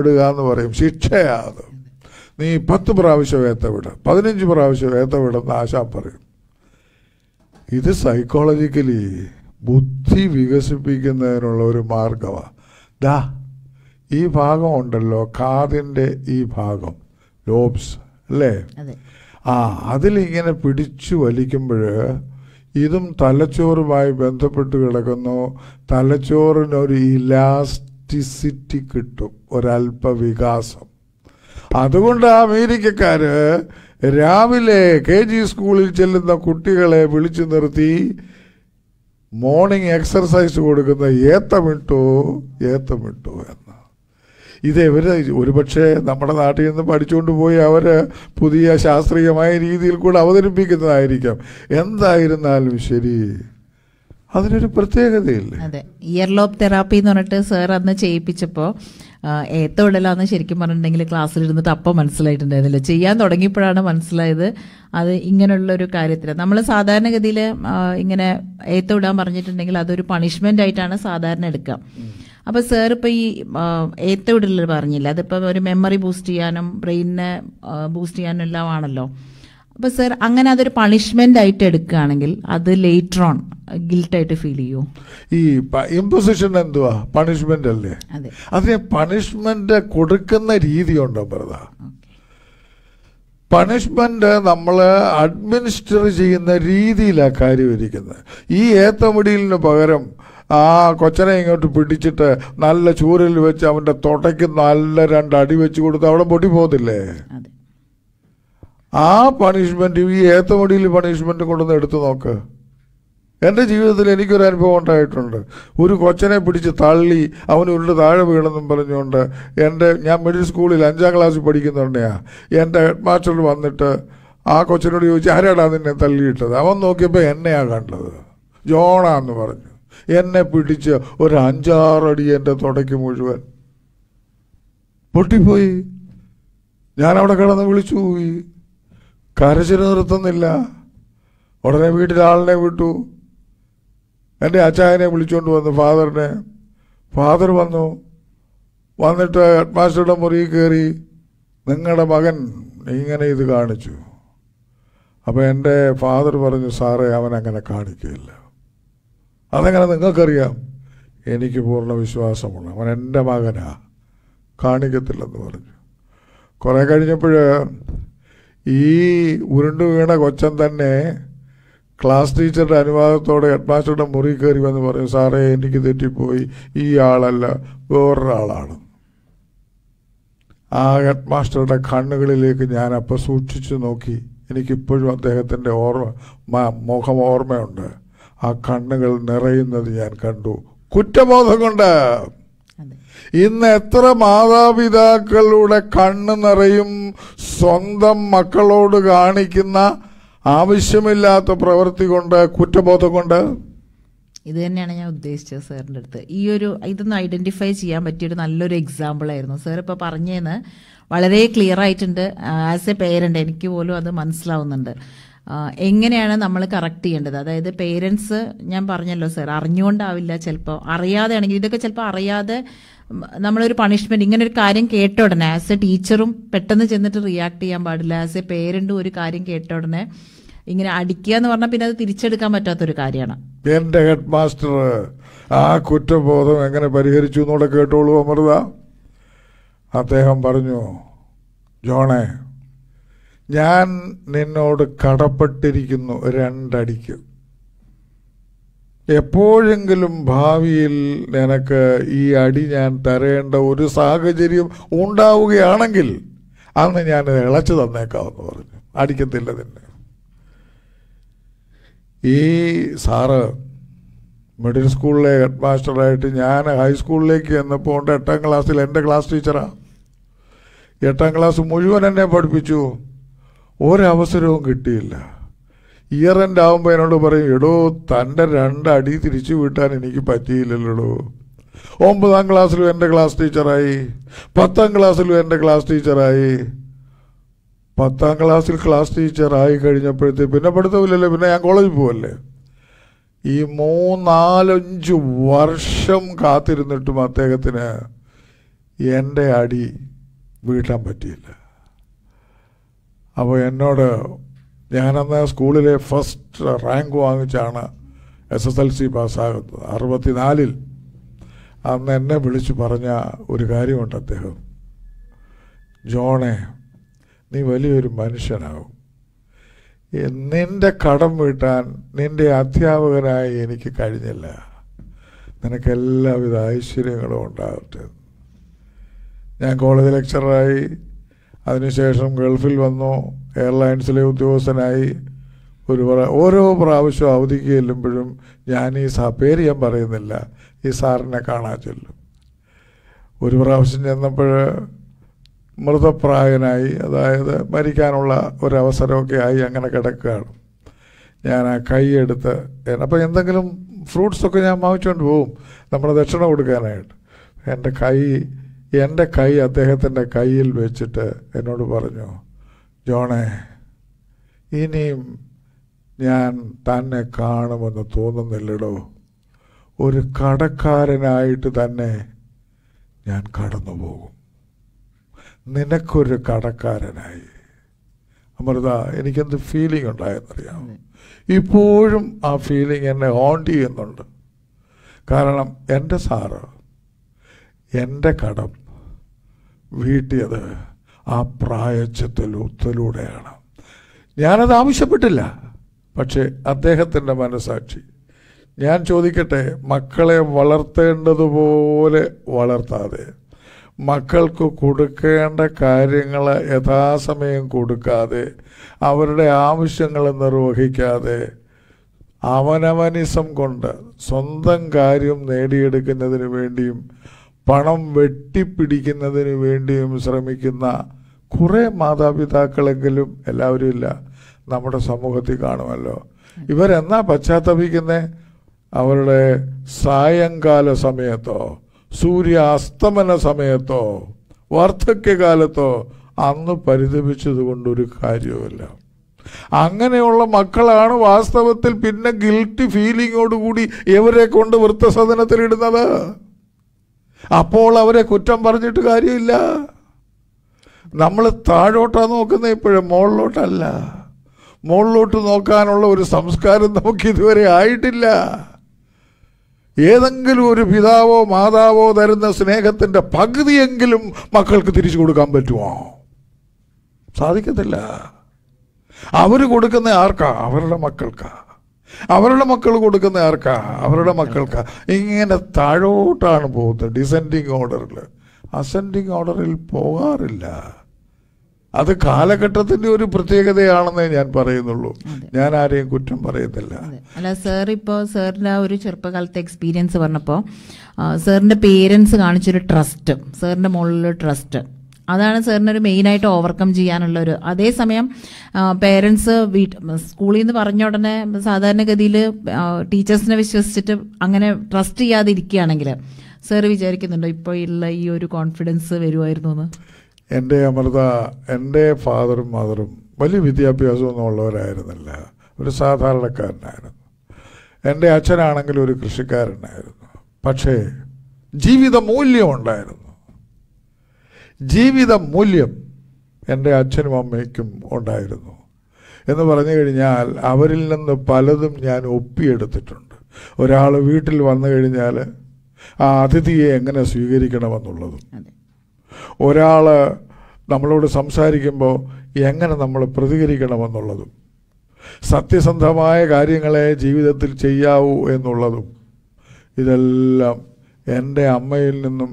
ഇടുക എന്ന് പറയും ശിക്ഷയാത് നീ പത്ത് പ്രാവശ്യം ഏത്തവിട് പതിനഞ്ച് പ്രാവശ്യം എന്ന് ആശാ പറയും ഇത് സൈക്കോളജിക്കലി ബുദ്ധി വികസിപ്പിക്കുന്നതിനുള്ള ഒരു മാർഗമാണ് ദാ ഈ ഭാഗം ഉണ്ടല്ലോ കാതിൻ്റെ ഈ ഭാഗം ലോബ്സ് അല്ലേ ആ അതിലിങ്ങനെ പിടിച്ചു വലിക്കുമ്പോൾ ഇതും തലച്ചോറുമായി ബന്ധപ്പെട്ട് കിടക്കുന്നു തലച്ചോറിനൊരു ഇലാസ്റ്റിസിറ്റി കിട്ടും ഒരല്പവികാസം അതുകൊണ്ട് അമേരിക്കക്കാർ രാവിലെ കെ ജി സ്കൂളിൽ ചെല്ലുന്ന കുട്ടികളെ വിളിച്ചു നിർത്തി മോർണിംഗ് എക്സർസൈസ് കൊടുക്കുന്ന ഏത്തമിട്ടു ഏത്തമിട്ടു എന്ന് ഇത് ഇവർ ഒരുപക്ഷെ നമ്മുടെ നാട്ടിൽ നിന്ന് പഠിച്ചുകൊണ്ട് പോയി അവർ പുതിയ ശാസ്ത്രീയമായ രീതിയിൽ കൂടെ അവതരിപ്പിക്കുന്നതായിരിക്കാം എന്തായിരുന്നാലും ശരി അതിനൊരു പ്രത്യേകതയില്ലേ അതെ ഇയർലോബ് തെറാപ്പി എന്ന് പറഞ്ഞിട്ട് സർ അന്ന് ചെയ്യിപ്പിച്ചപ്പോൾ ഏത്തോടലാന്ന് ശരിക്കും പറഞ്ഞിട്ടുണ്ടെങ്കിൽ ക്ലാസ്സിലിരുന്നിട്ട് അപ്പം മനസ്സിലായിട്ടുണ്ടായിരുന്നില്ല ചെയ്യാൻ തുടങ്ങിയപ്പോഴാണ് മനസ്സിലായത് അത് ഇങ്ങനെയുള്ള ഒരു കാര്യത്തിൽ നമ്മൾ സാധാരണഗതിയിൽ ഇങ്ങനെ ഏത്തോടാൻ പറഞ്ഞിട്ടുണ്ടെങ്കിൽ അതൊരു പണിഷ്മെൻ്റ് ആയിട്ടാണ് സാധാരണ എടുക്കുക അപ്പോൾ സാർ ഇപ്പൊ ഈ ഏറ്റവിടിൽ പറഞ്ഞില്ല അതിപ്പോ ഒരു മെമ്മറി ബൂസ്റ്റ് ചെയ്യാനും ബ്രെയിനെ ബൂസ്റ്റ് ചെയ്യാനും എല്ലാം ആണല്ലോ അപ്പോൾ സാർ അങ്ങനെ അതൊരു പണിഷ്മെന്റ് ആയിട്ട് എടുക്കുകയാണെങ്കിൽ അത് ലേറ്റർ ഓൺ ഗിൽട്ടായിട്ട് ഫീൽ ചെയ്യുമോ ഈ ഇമ്പോസിഷൻ എന്തുവാ പണിഷ്മെന്റ് അല്ലേ അതെ പണിഷ്മെന്റ് കൊടുക്കുന്ന രീതി ഉണ്ടോ വെറുതെ പണിഷ്മെന്റ് നമ്മൾ അഡ്മിനിസ്റ്റർ ചെയ്യുന്ന രീതിയിലാണ് കാര്യം ഇരിക്കുന്നത് ഈ ഏത്തമുടിയിലിന് പകരം ആ കൊച്ചനെ ഇങ്ങോട്ട് പിടിച്ചിട്ട് നല്ല ചൂരിൽ വെച്ച് അവൻ്റെ തൊട്ടയ്ക്ക് നല്ല രണ്ട് അടി വെച്ച് കൊടുത്ത് അവിടെ പൊട്ടി പോകത്തില്ലേ ആ പണിഷ്മെൻറ്റ് ഈ ഏത്തമടിയിൽ പണിഷ്മെൻറ്റ് കൊണ്ടുവന്ന് എടുത്തു നോക്ക് എൻ്റെ ജീവിതത്തിൽ എനിക്കൊരു അനുഭവം ഉണ്ടായിട്ടുണ്ട് ഒരു കൊച്ചനെ പിടിച്ച് തള്ളി അവന് ഉരുണ്ട് താഴെ വീണെന്നും പറഞ്ഞുകൊണ്ട് എൻ്റെ ഞാൻ മിഡിൽ സ്കൂളിൽ അഞ്ചാം ക്ലാസ്സിൽ പഠിക്കുന്നുണ്ടെയാ എൻ്റെ ഹെഡ് മാസ്റ്റർ വന്നിട്ട് ആ കൊച്ചനോട് ചോദിച്ചു ആരാടാ നിന്നെ തള്ളിയിട്ടത് അവൻ നോക്കിയപ്പോൾ എന്നെയാണ് കണ്ടത് ജോണാന്ന് പറഞ്ഞു എന്നെ പിടിച്ച് ഒരു അഞ്ചാറടി എൻ്റെ തുടയ്ക്ക് മുഴുവൻ പൊട്ടിപ്പോയി ഞാനവിടെ കിടന്ന് വിളിച്ചു പോയി കരച്ചിൽ നിർത്തുന്നില്ല ഉടനെ വീട്ടിൽ ആളിനെ വിട്ടു എൻ്റെ അച്ചായനെ വിളിച്ചുകൊണ്ട് വന്നു ഫാദറിനെ ഫാദർ വന്നു വന്നിട്ട് ഹെഡ് മാസ്റ്ററുടെ മുറിയിൽ കയറി നിങ്ങളുടെ മകൻ ഇങ്ങനെ ഇത് കാണിച്ചു അപ്പോൾ എൻ്റെ ഫാദർ പറഞ്ഞു സാറേ അവൻ അങ്ങനെ കാണിക്കില്ല അതെങ്ങനെ നിങ്ങൾക്കറിയാം എനിക്ക് പൂർണ്ണ വിശ്വാസമുണ്ട് അവൻ എൻ്റെ മകനാ കാണിക്കത്തില്ലെന്ന് പറഞ്ഞു കുറേ കഴിഞ്ഞപ്പോൾ ഈ ഉരുണ്ടു വീണ കൊച്ചൻ തന്നെ ക്ലാസ് ടീച്ചറുടെ അനുവാദത്തോടെ ഹെഡ് മാസ്റ്ററുടെ മുറി കയറി വന്ന് പറഞ്ഞു സാറേ എനിക്ക് തെറ്റിപ്പോയി ഈ ആളല്ല വേറൊരാളാണ് ആ ഹെഡ് മാസ്റ്ററുടെ കണ്ണുകളിലേക്ക് ഞാൻ അപ്പം സൂക്ഷിച്ചു നോക്കി എനിക്കിപ്പോഴും അദ്ദേഹത്തിൻ്റെ ഓർമ്മ മുഖം ഓർമ്മയുണ്ട് ആ കണ്ണുകൾ നിറയുന്നത് ഞാൻ കണ്ടു കുറ്റബോധം കൊണ്ട് ഇന്ന് എത്ര മാതാപിതാക്കളുടെ കണ്ണ് നിറയും സ്വന്തം മക്കളോട് കാണിക്കുന്ന ആവശ്യമില്ലാത്ത പ്രവൃത്തി കൊണ്ട് കുറ്റബോധം കൊണ്ട് ഇത് തന്നെയാണ് ഞാൻ ഉദ്ദേശിച്ചത് സാറിൻ്റെ അടുത്ത് ഈ ഒരു ഇതൊന്ന് ഐഡൻറ്റിഫൈ ചെയ്യാൻ പറ്റിയൊരു നല്ലൊരു എക്സാമ്പിൾ ആയിരുന്നു സാർ ഇപ്പോൾ പറഞ്ഞതെന്ന് വളരെ ക്ലിയർ ആയിട്ടുണ്ട് ആസ് എ പേരൻ്റ് എനിക്ക് പോലും അത് മനസ്സിലാവുന്നുണ്ട് എങ്ങനെയാണ് നമ്മൾ കറക്റ്റ് ചെയ്യേണ്ടത് അതായത് പേരൻസ് ഞാൻ പറഞ്ഞല്ലോ സർ അറിഞ്ഞുകൊണ്ടാവില്ല ചിലപ്പോൾ അറിയാതെ ആണെങ്കിൽ ഇതൊക്കെ ചിലപ്പോൾ അറിയാതെ നമ്മളൊരു പണിഷ്മെന്റ് ഇങ്ങനെ ഒരു കാര്യം കേട്ട ഉടനെ ആസ് എ ടീച്ചറും പെട്ടെന്ന് ചെന്നിട്ട് റിയാക്ട് ചെയ്യാൻ പാടില്ല ആസ് എ പേരൻറ്റും ഒരു കാര്യം കേട്ട ഉടനെ ഇങ്ങനെ അടിക്കുക എന്ന് പറഞ്ഞാൽ പിന്നെ അത് തിരിച്ചെടുക്കാൻ പറ്റാത്തൊരു കാര്യമാണ് എന്റെ ഹെഡ് മാസ്റ്റർ ആ കുറ്റബോധം എങ്ങനെ പരിഹരിച്ചു എന്നുള്ള കേട്ടോളൂ അമൃത അദ്ദേഹം പറഞ്ഞു ജോണേ ഞാൻ നിന്നോട് കടപ്പെട്ടിരിക്കുന്നു രണ്ടടിക്ക് എപ്പോഴെങ്കിലും ഭാവിയിൽ നിനക്ക് ഈ അടി ഞാൻ തരേണ്ട ഒരു സാഹചര്യം ഉണ്ടാവുകയാണെങ്കിൽ അന്ന് ഞാൻ ഇളച്ചു തന്നേക്കാമെന്ന് പറഞ്ഞു അടിക്കത്തില്ല തന്നെ ഈ സാറ് മിഡിൽ സ്കൂളിലെ ഹെഡ് മാസ്റ്ററായിട്ട് ഞാൻ ഹൈസ്കൂളിലേക്ക് ചെന്നപ്പോൾ എട്ടാം ക്ലാസ്സിൽ എൻ്റെ ക്ലാസ് ടീച്ചറാണ് എട്ടാം ക്ലാസ് മുഴുവൻ എന്നെ പഠിപ്പിച്ചു ഒരവസരവും കിട്ടിയില്ല ഇയർ എൻഡ് ആകുമ്പോൾ എന്നോട് പറയും എടോ തൻ്റെ രണ്ടടി തിരിച്ചു വിട്ടാൻ എനിക്ക് പറ്റിയില്ലല്ലോ ഒമ്പതാം ക്ലാസ്സിലും എൻ്റെ ക്ലാസ് ടീച്ചറായി പത്താം ക്ലാസ്സിലും എൻ്റെ ക്ലാസ് ടീച്ചറായി പത്താം ക്ലാസ്സിൽ ക്ലാസ് ടീച്ചറായി കഴിഞ്ഞപ്പോഴത്തെ പിന്നെ പഠിത്തമില്ലല്ലോ പിന്നെ ഞാൻ കോളേജിൽ പോവല്ലേ ഈ മൂന്നാലഞ്ച് വർഷം കാത്തിരുന്നിട്ടും അദ്ദേഹത്തിന് എൻ്റെ അടി വീട്ടാൻ പറ്റിയില്ല അപ്പോൾ എന്നോട് ഞാനന്ന് സ്കൂളിലെ ഫസ്റ്റ് റാങ്ക് വാങ്ങിച്ചാണ് എസ് എസ് എൽ സി പാസ്സാകുന്നത് അറുപത്തിനാലിൽ അന്ന് എന്നെ വിളിച്ചു പറഞ്ഞ ഒരു കാര്യമുണ്ട് അദ്ദേഹം ജോണെ നീ വലിയൊരു മനുഷ്യനാകും നിന്റെ കടം വീട്ടാൻ നിന്റെ അധ്യാപകനായി എനിക്ക് കഴിഞ്ഞില്ല നിനക്ക് എല്ലാവിധ ഐശ്വര്യങ്ങളും ഉണ്ടാകട്ടെ ഞാൻ കോളേജ് ലെക്ചറായി അതിനുശേഷം ഗൾഫിൽ വന്നു എയർലൈൻസിലെ ഉദ്യോഗസ്ഥനായി ഒരു ഓരോ പ്രാവശ്യം അവധിക്ക് ചെല്ലുമ്പോഴും ഞാൻ ഈ സാ പേര് ഞാൻ പറയുന്നില്ല ഈ സാറിനെ കാണാൻ ചെല്ലും ഒരു പ്രാവശ്യം ചെന്നപ്പോൾ മൃതപ്രായനായി അതായത് മരിക്കാനുള്ള ഒരവസരമൊക്കെ ആയി അങ്ങനെ കിടക്കുകയാണ് ഞാൻ ആ കൈയെടുത്ത് അപ്പോൾ എന്തെങ്കിലും ഫ്രൂട്ട്സൊക്കെ ഞാൻ വാങ്ങിച്ചുകൊണ്ട് പോവും നമ്മുടെ ദക്ഷിണ കൊടുക്കാനായിട്ട് എൻ്റെ കൈ എൻ്റെ കൈ അദ്ദേഹത്തിൻ്റെ കയ്യിൽ വെച്ചിട്ട് എന്നോട് പറഞ്ഞു ജോണേ ഇനിയും ഞാൻ തന്നെ കാണുമെന്ന് തോന്നുന്നില്ലടോ ഒരു കടക്കാരനായിട്ട് തന്നെ ഞാൻ കടന്നു പോകും നിനക്കൊരു കടക്കാരനായി അമൃത എനിക്കെന്ത് ഫീലിംഗ് ഉണ്ടായെന്നറിയാം ഇപ്പോഴും ആ ഫീലിംഗ് എന്നെ ഹോണ്ട് ചെയ്യുന്നുണ്ട് കാരണം എൻ്റെ സാറ് എൻ്റെ കടം വീട്ടിയത് ആ പ്രായച്ചത്തിലൂടെയാണ് ഞാനത് ആവശ്യപ്പെട്ടില്ല പക്ഷേ അദ്ദേഹത്തിൻ്റെ മനസാക്ഷി ഞാൻ ചോദിക്കട്ടെ മക്കളെ വളർത്തേണ്ടതുപോലെ വളർത്താതെ മക്കൾക്ക് കൊടുക്കേണ്ട കാര്യങ്ങൾ യഥാസമയം കൊടുക്കാതെ അവരുടെ ആവശ്യങ്ങൾ നിർവഹിക്കാതെ അവനവനിസം കൊണ്ട് സ്വന്തം കാര്യം നേടിയെടുക്കുന്നതിന് വേണ്ടിയും പണം വെട്ടിപ്പിടിക്കുന്നതിന് വേണ്ടിയും ശ്രമിക്കുന്ന കുറേ മാതാപിതാക്കളെങ്കിലും എല്ലാവരും ഇല്ല നമ്മുടെ സമൂഹത്തിൽ കാണുമല്ലോ ഇവരെന്നാ പശ്ചാത്തപിക്കുന്നത് അവരുടെ സായങ്കാല സമയത്തോ സൂര്യ അസ്തമന സമയത്തോ വാർദ്ധക്യകാലത്തോ അന്ന് പരിതപിച്ചത് കൊണ്ടൊരു കാര്യവുമില്ല അങ്ങനെയുള്ള മക്കളാണ് വാസ്തവത്തിൽ പിന്നെ ഗിൽറ്റ് ഫീലിങ്ങോടുകൂടി ഇവരെ കൊണ്ട് വൃത്തസദനത്തിലിടുന്നത് അപ്പോൾ അവരെ കുറ്റം പറഞ്ഞിട്ട് കാര്യമില്ല നമ്മൾ താഴോട്ടാണ് നോക്കുന്നത് ഇപ്പോഴും മുകളിലോട്ടല്ല മുകളിലോട്ട് നോക്കാനുള്ള ഒരു സംസ്കാരം നമുക്ക് ഇതുവരെ ആയിട്ടില്ല ഏതെങ്കിലും ഒരു പിതാവോ മാതാവോ തരുന്ന സ്നേഹത്തിൻ്റെ പകുതിയെങ്കിലും മക്കൾക്ക് തിരിച്ചു കൊടുക്കാൻ പറ്റുമോ സാധിക്കത്തില്ല അവർ കൊടുക്കുന്ന ആർക്കാ അവരുടെ മക്കൾക്കാ അവരുടെ മക്കൾ കൊടുക്കുന്ന ആർക്കാ അവരുടെ മക്കൾക്കാ ഇങ്ങനെ താഴോട്ടാണ് പോകുന്നത് ഡിസെൻഡിങ് ഓർഡറിൽ അസെൻഡിങ് ഓർഡറിൽ പോകാറില്ല അത് കാലഘട്ടത്തിന്റെ ഒരു പ്രത്യേകതയാണെന്നേ ഞാൻ പറയുന്നുള്ളൂ ഞാൻ ആരെയും കുറ്റം പറയത്തില്ല അല്ല സാർ ഇപ്പോ സാറിന്റെ ആ ഒരു ചെറുപ്പകാലത്തെ എക്സ്പീരിയൻസ് പറഞ്ഞപ്പോ സാറിന്റെ പേരൻസ് കാണിച്ചൊരു ട്രസ്റ്റ് സാറിന്റെ മുകളിലൊരു ട്രസ്റ്റ് അതാണ് ഒരു മെയിനായിട്ട് ഓവർകം ചെയ്യാനുള്ള ഒരു അതേസമയം പേരൻസ് വീട്ട് സ്കൂളിൽ നിന്ന് പറഞ്ഞ ഉടനെ സാധാരണഗതിയിൽ ടീച്ചേഴ്സിനെ വിശ്വസിച്ചിട്ട് അങ്ങനെ ട്രസ്റ്റ് ചെയ്യാതെ ഇരിക്കുകയാണെങ്കിൽ സാർ വിചാരിക്കുന്നുണ്ടോ ഇപ്പോൾ ഉള്ള ഈ ഒരു കോൺഫിഡൻസ് വരുമായിരുന്നു എന്ന് എൻ്റെ അമൃത എൻ്റെ ഫാദറും മദറും വലിയ വിദ്യാഭ്യാസമൊന്നും ഉള്ളവരായിരുന്നില്ല ഒരു സാധാരണക്കാരനായിരുന്നു എൻ്റെ അച്ഛനാണെങ്കിൽ ഒരു കൃഷിക്കാരനായിരുന്നു പക്ഷേ ജീവിത മൂല്യമുണ്ടായിരുന്നു ജീവിത മൂല്യം എൻ്റെ അച്ഛനും അമ്മയ്ക്കും ഉണ്ടായിരുന്നു എന്ന് പറഞ്ഞു കഴിഞ്ഞാൽ അവരിൽ നിന്ന് പലതും ഞാൻ ഒപ്പിയെടുത്തിട്ടുണ്ട് ഒരാൾ വീട്ടിൽ വന്നു കഴിഞ്ഞാൽ ആ അതിഥിയെ എങ്ങനെ സ്വീകരിക്കണമെന്നുള്ളതും ഒരാൾ നമ്മളോട് സംസാരിക്കുമ്പോൾ എങ്ങനെ നമ്മൾ പ്രതികരിക്കണമെന്നുള്ളതും സത്യസന്ധമായ കാര്യങ്ങളെ ജീവിതത്തിൽ ചെയ്യാവൂ എന്നുള്ളതും ഇതെല്ലാം എൻ്റെ അമ്മയിൽ നിന്നും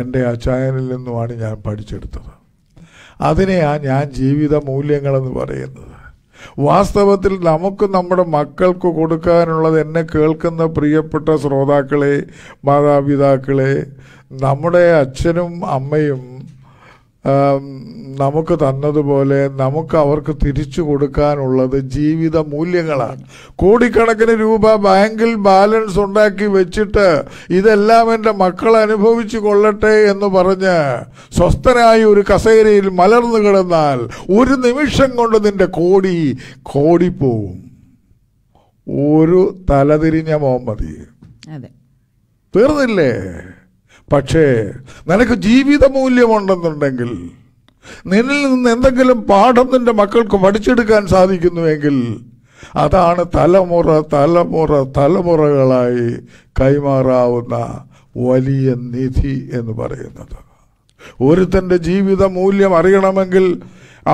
എൻ്റെ അച്ചായനിൽ നിന്നുമാണ് ഞാൻ പഠിച്ചെടുത്തത് അതിനെയാണ് ഞാൻ ജീവിത മൂല്യങ്ങളെന്ന് പറയുന്നത് വാസ്തവത്തിൽ നമുക്ക് നമ്മുടെ മക്കൾക്ക് കൊടുക്കാനുള്ളത് എന്നെ കേൾക്കുന്ന പ്രിയപ്പെട്ട ശ്രോതാക്കളെ മാതാപിതാക്കളെ നമ്മുടെ അച്ഛനും അമ്മയും നമുക്ക് തന്നതുപോലെ നമുക്ക് അവർക്ക് തിരിച്ചു കൊടുക്കാനുള്ളത് ജീവിത മൂല്യങ്ങളാണ് കോടിക്കണക്കിന് രൂപ ബാങ്കിൽ ബാലൻസ് ഉണ്ടാക്കി വെച്ചിട്ട് ഇതെല്ലാം എൻ്റെ മക്കൾ അനുഭവിച്ചു കൊള്ളട്ടെ എന്ന് പറഞ്ഞ് സ്വസ്ഥനായി ഒരു കസേരയിൽ മലർന്നു കിടന്നാൽ ഒരു നിമിഷം കൊണ്ട് നിന്റെ കോടി കോടിപ്പോവും ഒരു തലതിരിഞ്ഞ മോമതി തീർന്നില്ലേ പക്ഷേ നിനക്ക് ജീവിത മൂല്യമുണ്ടെന്നുണ്ടെങ്കിൽ നിന്നിൽ നിന്ന് എന്തെങ്കിലും പാഠം നിന്റെ മക്കൾക്ക് പഠിച്ചെടുക്കാൻ സാധിക്കുന്നുവെങ്കിൽ അതാണ് തലമുറ തലമുറ തലമുറകളായി കൈമാറാവുന്ന വലിയ നിധി എന്ന് പറയുന്നത് ഒരുത്തൻ്റെ ജീവിത മൂല്യം അറിയണമെങ്കിൽ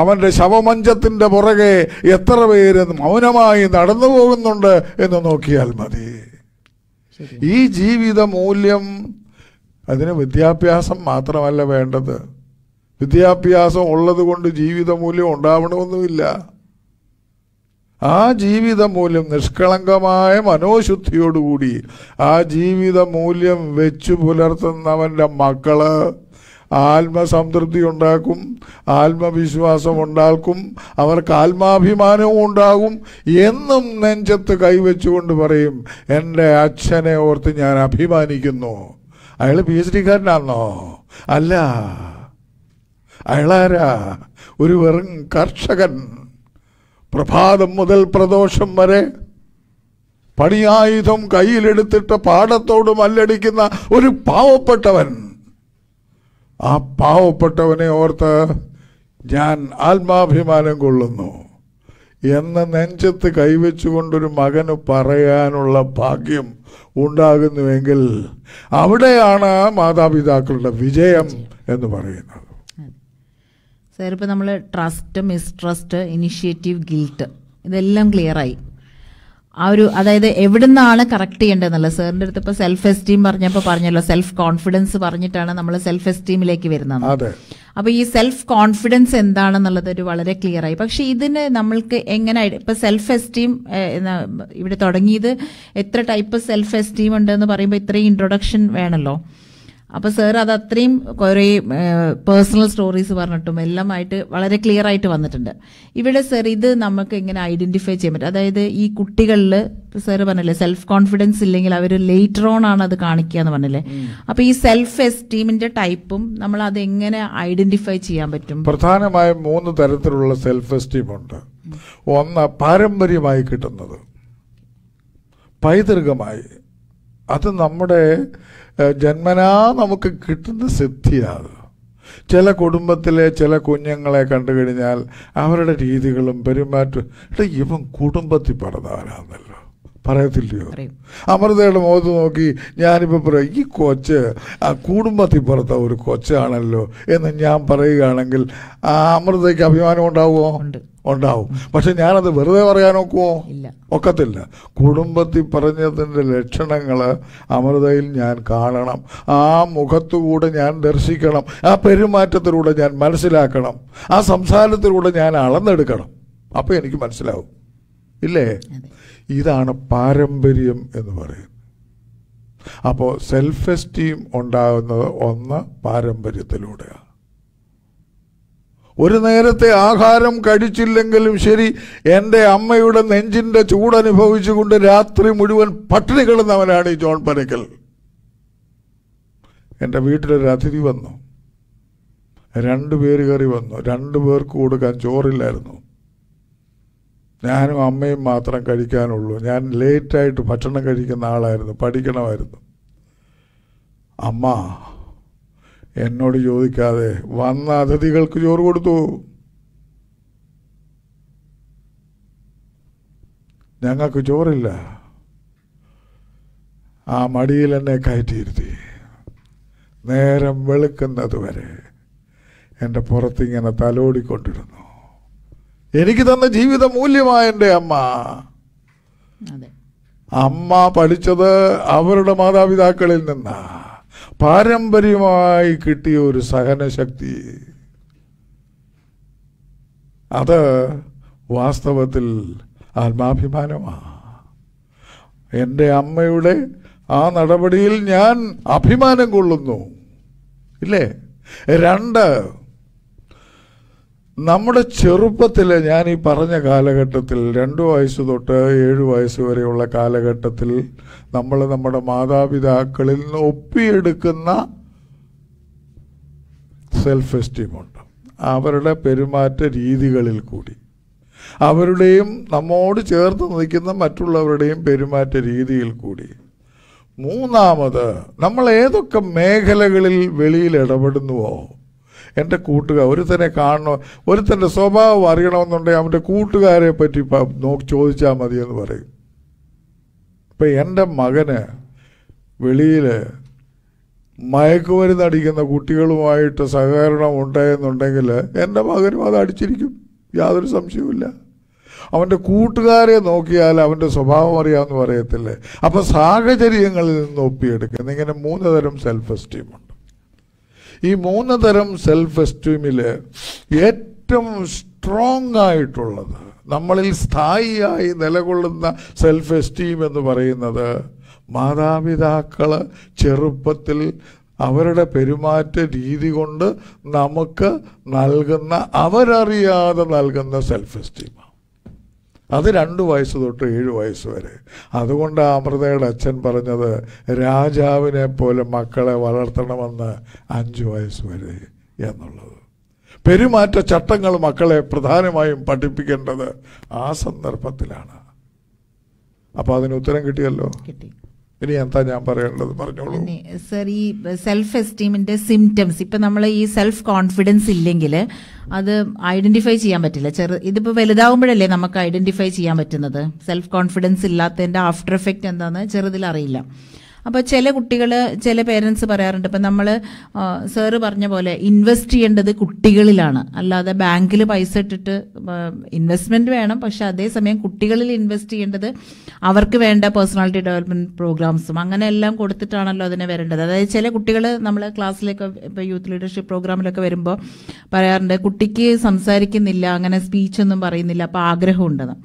അവൻ്റെ ശവമഞ്ചത്തിൻ്റെ പുറകെ എത്ര പേര് മൗനമായി നടന്നു പോകുന്നുണ്ട് എന്ന് നോക്കിയാൽ മതി ഈ ജീവിത മൂല്യം അതിന് വിദ്യാഭ്യാസം മാത്രമല്ല വേണ്ടത് വിദ്യാഭ്യാസം ഉള്ളത് കൊണ്ട് ജീവിത മൂല്യം ഉണ്ടാവണമെന്നുമില്ല ആ ജീവിത മൂല്യം നിഷ്കളങ്കമായ മനോശുദ്ധിയോടുകൂടി ആ ജീവിത മൂല്യം വെച്ചു പുലർത്തുന്നവൻ്റെ മക്കള് ആത്മസംതൃപ്തി ഉണ്ടാക്കും ആത്മവിശ്വാസം ഉണ്ടാക്കും അവർക്ക് ആത്മാഭിമാനവും ഉണ്ടാകും എന്നും നെഞ്ചത്ത് കൈവച്ചുകൊണ്ട് പറയും എൻ്റെ അച്ഛനെ ഓർത്ത് ഞാൻ അഭിമാനിക്കുന്നു അയാൾ പി എച്ച് ഡിക്കാരനാണോ അല്ല അയാളാരാ ഒരു വെറും കർഷകൻ പ്രഭാതം മുതൽ പ്രദോഷം വരെ പണിയായുധം കയ്യിലെടുത്തിട്ട് പാടത്തോട് മല്ലടിക്കുന്ന ഒരു പാവപ്പെട്ടവൻ ആ പാവപ്പെട്ടവനെ ഓർത്ത് ഞാൻ ആത്മാഭിമാനം കൊള്ളുന്നു എന്ന നെഞ്ചത്ത് കൈവച്ചുകൊണ്ടൊരു മകന് പറയാനുള്ള ഭാഗ്യം ഉണ്ടാകുന്നുവെങ്കിൽ അവിടെയാണ് മാതാപിതാക്കളുടെ വിജയം എന്ന് പറയുന്നത് സാർ ഇപ്പോൾ നമ്മൾ ട്രസ്റ്റ് മിസ്ട്രസ്റ്റ് ഇനിഷ്യേറ്റീവ് ഗിൽട്ട് ഇതെല്ലാം ക്ലിയറായി ആ ഒരു അതായത് എവിടുന്നാണ് കറക്റ്റ് ചെയ്യേണ്ടതെന്നുള്ളത് സാറിന്റെ അടുത്ത് ഇപ്പൊ സെൽഫ് എസ്റ്റീം പറഞ്ഞപ്പോൾ പറഞ്ഞല്ലോ സെൽഫ് കോൺഫിഡൻസ് പറഞ്ഞിട്ടാണ് നമ്മൾ സെൽഫ് എസ്റ്റീമിലേക്ക് വരുന്നത് അപ്പൊ ഈ സെൽഫ് കോൺഫിഡൻസ് എന്താണെന്നുള്ളത് ഒരു വളരെ ക്ലിയർ ആയി പക്ഷെ ഇതിന് നമ്മൾക്ക് എങ്ങനെ ഇപ്പൊ സെൽഫ് എസ്റ്റീം ഇവിടെ തുടങ്ങിയത് എത്ര ടൈപ്പ് സെൽഫ് എസ്റ്റീം ഉണ്ട് എന്ന് പറയുമ്പോൾ ഇത്രയും ഇൻട്രൊഡക്ഷൻ വേണല്ലോ അപ്പോൾ സർ അത് അത്രയും കുറേ പേഴ്സണൽ സ്റ്റോറീസ് പറഞ്ഞിട്ടും എല്ലാമായിട്ട് വളരെ ക്ലിയർ ആയിട്ട് വന്നിട്ടുണ്ട് ഇവിടെ സർ ഇത് നമുക്ക് ഇങ്ങനെ ഐഡന്റിഫൈ ചെയ്യാൻ പറ്റും അതായത് ഈ കുട്ടികളിൽ സർ പറഞ്ഞില്ലേ സെൽഫ് കോൺഫിഡൻസ് ഇല്ലെങ്കിൽ അവർ ലേറ്റർ ഓൺ ആണ് അത് കാണിക്കുക എന്ന് പറഞ്ഞില്ലേ അപ്പോൾ ഈ സെൽഫ് എസ്റ്റീമിന്റെ ടൈപ്പും നമ്മൾ അത് എങ്ങനെ ഐഡന്റിഫൈ ചെയ്യാൻ പറ്റും പ്രധാനമായും മൂന്ന് തരത്തിലുള്ള സെൽഫ് എസ്റ്റീം ഉണ്ട് ഒന്ന് പാരമ്പര്യമായി കിട്ടുന്നത് പൈതൃകമായി അത് നമ്മുടെ ജന്മനാ നമുക്ക് കിട്ടുന്ന സിദ്ധിയാണ് ചില കുടുംബത്തിലെ ചില കുഞ്ഞുങ്ങളെ കണ്ടു കഴിഞ്ഞാൽ അവരുടെ രീതികളും പെരുമാറ്റവും ഇവൻ കുടുംബത്തിൽ പറഞ്ഞവനാണല്ലോ പറയത്തില്ലയോ അമൃതയുടെ മുഖത്ത് നോക്കി ഞാനിപ്പോൾ പറയാം ഈ കൊച്ച് ആ കുടുംബത്തിൽ പുറത്ത ഒരു കൊച്ചാണല്ലോ എന്ന് ഞാൻ പറയുകയാണെങ്കിൽ ആ അമൃതയ്ക്ക് അഭിമാനം ഉണ്ടാവുമോ ഉണ്ടാവും പക്ഷെ ഞാനത് വെറുതെ പറയാൻ നോക്കുവോ ഒക്കത്തില്ല കുടുംബത്തിൽ പറഞ്ഞതിൻ്റെ ലക്ഷണങ്ങൾ അമൃതയിൽ ഞാൻ കാണണം ആ മുഖത്തുകൂടെ ഞാൻ ദർശിക്കണം ആ പെരുമാറ്റത്തിലൂടെ ഞാൻ മനസ്സിലാക്കണം ആ സംസാരത്തിലൂടെ ഞാൻ അളന്നെടുക്കണം അപ്പോൾ എനിക്ക് മനസ്സിലാവും ഇല്ലേ ഇതാണ് പാരമ്പര്യം എന്ന് പറയുന്നത് അപ്പോൾ സെൽഫ് എസ്റ്റീം ഉണ്ടാകുന്നത് ഒന്ന് പാരമ്പര്യത്തിലൂടെയാണ് ഒരു നേരത്തെ ആഹാരം കഴിച്ചില്ലെങ്കിലും ശരി എൻ്റെ അമ്മയുടെ നെഞ്ചിൻ്റെ ചൂടനുഭവിച്ചുകൊണ്ട് രാത്രി മുഴുവൻ പട്ടിണി കിടന്നവനാണ് ഈ ജോൺ പനക്കൽ എൻ്റെ വീട്ടിലൊരു അതിഥി വന്നു രണ്ടു പേര് കയറി വന്നു രണ്ടു പേർക്ക് കൊടുക്കാൻ ചോറില്ലായിരുന്നു ഞാനും അമ്മയും മാത്രം കഴിക്കാനുള്ളൂ ഞാൻ ലേറ്റായിട്ട് ഭക്ഷണം കഴിക്കുന്ന ആളായിരുന്നു പഠിക്കണമായിരുന്നു അമ്മ എന്നോട് ചോദിക്കാതെ വന്ന അതിഥികൾക്ക് ചോറ് കൊടുത്തു ഞങ്ങൾക്ക് ചോറില്ല ആ മടിയിൽ എന്നെ കയറ്റിയിരുത്തി നേരം വെളുക്കുന്നത് വരെ എൻ്റെ പുറത്തിങ്ങനെ തലോടിക്കൊണ്ടിരുന്നു എനിക്ക് തന്ന ജീവിത മൂല്യമായ എൻ്റെ അമ്മ അമ്മ പഠിച്ചത് അവരുടെ മാതാപിതാക്കളിൽ നിന്നാണ് പാരമ്പര്യമായി കിട്ടിയ ഒരു സഹനശക്തി അത് വാസ്തവത്തിൽ ആത്മാഭിമാനമാണ് എൻ്റെ അമ്മയുടെ ആ നടപടിയിൽ ഞാൻ അഭിമാനം കൊള്ളുന്നു ഇല്ലേ രണ്ട് നമ്മുടെ ചെറുപ്പത്തിൽ ഞാൻ ഈ പറഞ്ഞ കാലഘട്ടത്തിൽ രണ്ടു വയസ്സ് തൊട്ട് ഏഴു വയസ്സ് വരെയുള്ള കാലഘട്ടത്തിൽ നമ്മൾ നമ്മുടെ മാതാപിതാക്കളിൽ നിന്ന് ഒപ്പിയെടുക്കുന്ന സെൽഫ് എസ്റ്റീമുണ്ട് അവരുടെ പെരുമാറ്റ രീതികളിൽ കൂടി അവരുടെയും നമ്മോട് ചേർന്ന് നിൽക്കുന്ന മറ്റുള്ളവരുടെയും പെരുമാറ്റ രീതിയിൽ കൂടി മൂന്നാമത് നമ്മൾ ഏതൊക്കെ മേഖലകളിൽ വെളിയിൽ ഇടപെടുന്നുവോ എൻ്റെ കൂട്ടുകാർ ഒരുത്തനെ കാണണോ ഒരുത്തൻ്റെ സ്വഭാവം അറിയണമെന്നുണ്ടെങ്കിൽ അവൻ്റെ കൂട്ടുകാരെ പറ്റി നോക്കി ചോദിച്ചാൽ എന്ന് പറയും ഇപ്പം എൻ്റെ മകന് വെളിയിൽ മയക്കുമരുന്ന് അടിക്കുന്ന കുട്ടികളുമായിട്ട് സഹകരണം ഉണ്ടായെന്നുണ്ടെങ്കിൽ എൻ്റെ മകനും അത് അടിച്ചിരിക്കും യാതൊരു സംശയവുമില്ല അവൻ്റെ കൂട്ടുകാരെ നോക്കിയാൽ അവൻ്റെ സ്വഭാവം അറിയാമെന്ന് പറയത്തില്ലേ അപ്പോൾ സാഹചര്യങ്ങളിൽ നിന്ന് ഒപ്പിയെടുക്കുന്ന ഇങ്ങനെ മൂന്ന് തരം സെൽഫ് എസ്റ്റീമുണ്ട് ഈ മൂന്ന് തരം സെൽഫ് എസ്റ്റീമിൽ ഏറ്റവും സ്ട്രോങ് ആയിട്ടുള്ളത് നമ്മളിൽ സ്ഥായിയായി നിലകൊള്ളുന്ന സെൽഫ് എസ്റ്റീം എന്ന് പറയുന്നത് മാതാപിതാക്കൾ ചെറുപ്പത്തിൽ അവരുടെ പെരുമാറ്റ രീതി കൊണ്ട് നമുക്ക് നൽകുന്ന അവരറിയാതെ നൽകുന്ന സെൽഫ് എസ്റ്റീം അത് രണ്ട് വയസ്സ് തൊട്ട് ഏഴ് വയസ്സ് വരെ അതുകൊണ്ട് അമൃതയുടെ അച്ഛൻ പറഞ്ഞത് രാജാവിനെ പോലെ മക്കളെ വളർത്തണമെന്ന് അഞ്ച് വയസ്സ് വരെ എന്നുള്ളത് പെരുമാറ്റ ചട്ടങ്ങൾ മക്കളെ പ്രധാനമായും പഠിപ്പിക്കേണ്ടത് ആ സന്ദർഭത്തിലാണ് അപ്പോൾ അതിന് ഉത്തരം കിട്ടിയല്ലോ കിട്ടി ഇനി എന്താ ഞാൻ പറയേണ്ടത് പറഞ്ഞോളൂ സർ ഈ സെൽഫ് എസ്റ്റീമിന്റെ സിംറ്റംസ് ഇപ്പൊ നമ്മൾ ഈ സെൽഫ് കോൺഫിഡൻസ് ഇല്ലെങ്കിൽ അത് ഐഡന്റിഫൈ ചെയ്യാൻ പറ്റില്ല ചെറു ഇതിപ്പോ വലുതാവുമ്പോഴല്ലേ നമുക്ക് ഐഡന്റിഫൈ ചെയ്യാൻ പറ്റുന്നത് സെൽഫ് കോൺഫിഡൻസ് ഇല്ലാത്തതിന്റെ ആഫ്റ്റർ എഫക്റ്റ് എന്താണെന്ന് ചെറുതിൽ അറിയില്ല അപ്പോൾ ചില കുട്ടികൾ ചില പേരൻസ് പറയാറുണ്ട് ഇപ്പം നമ്മൾ സാറ് പറഞ്ഞ പോലെ ഇൻവെസ്റ്റ് ചെയ്യേണ്ടത് കുട്ടികളിലാണ് അല്ലാതെ ബാങ്കിൽ പൈസ ഇട്ടിട്ട് ഇൻവെസ്റ്റ്മെൻറ്റ് വേണം പക്ഷെ അതേസമയം കുട്ടികളിൽ ഇൻവെസ്റ്റ് ചെയ്യേണ്ടത് അവർക്ക് വേണ്ട പേഴ്സണാലിറ്റി ഡെവലപ്മെൻറ്റ് പ്രോഗ്രാംസും അങ്ങനെ എല്ലാം കൊടുത്തിട്ടാണല്ലോ അതിനെ വരേണ്ടത് അതായത് ചില കുട്ടികൾ നമ്മൾ ക്ലാസ്സിലേക്ക് ഇപ്പോൾ യൂത്ത് ലീഡർഷിപ്പ് പ്രോഗ്രാമിലൊക്കെ വരുമ്പോൾ പറയാറുണ്ട് കുട്ടിക്ക് സംസാരിക്കുന്നില്ല അങ്ങനെ സ്പീച്ചൊന്നും പറയുന്നില്ല അപ്പോൾ ആഗ്രഹമുണ്ടെന്ന്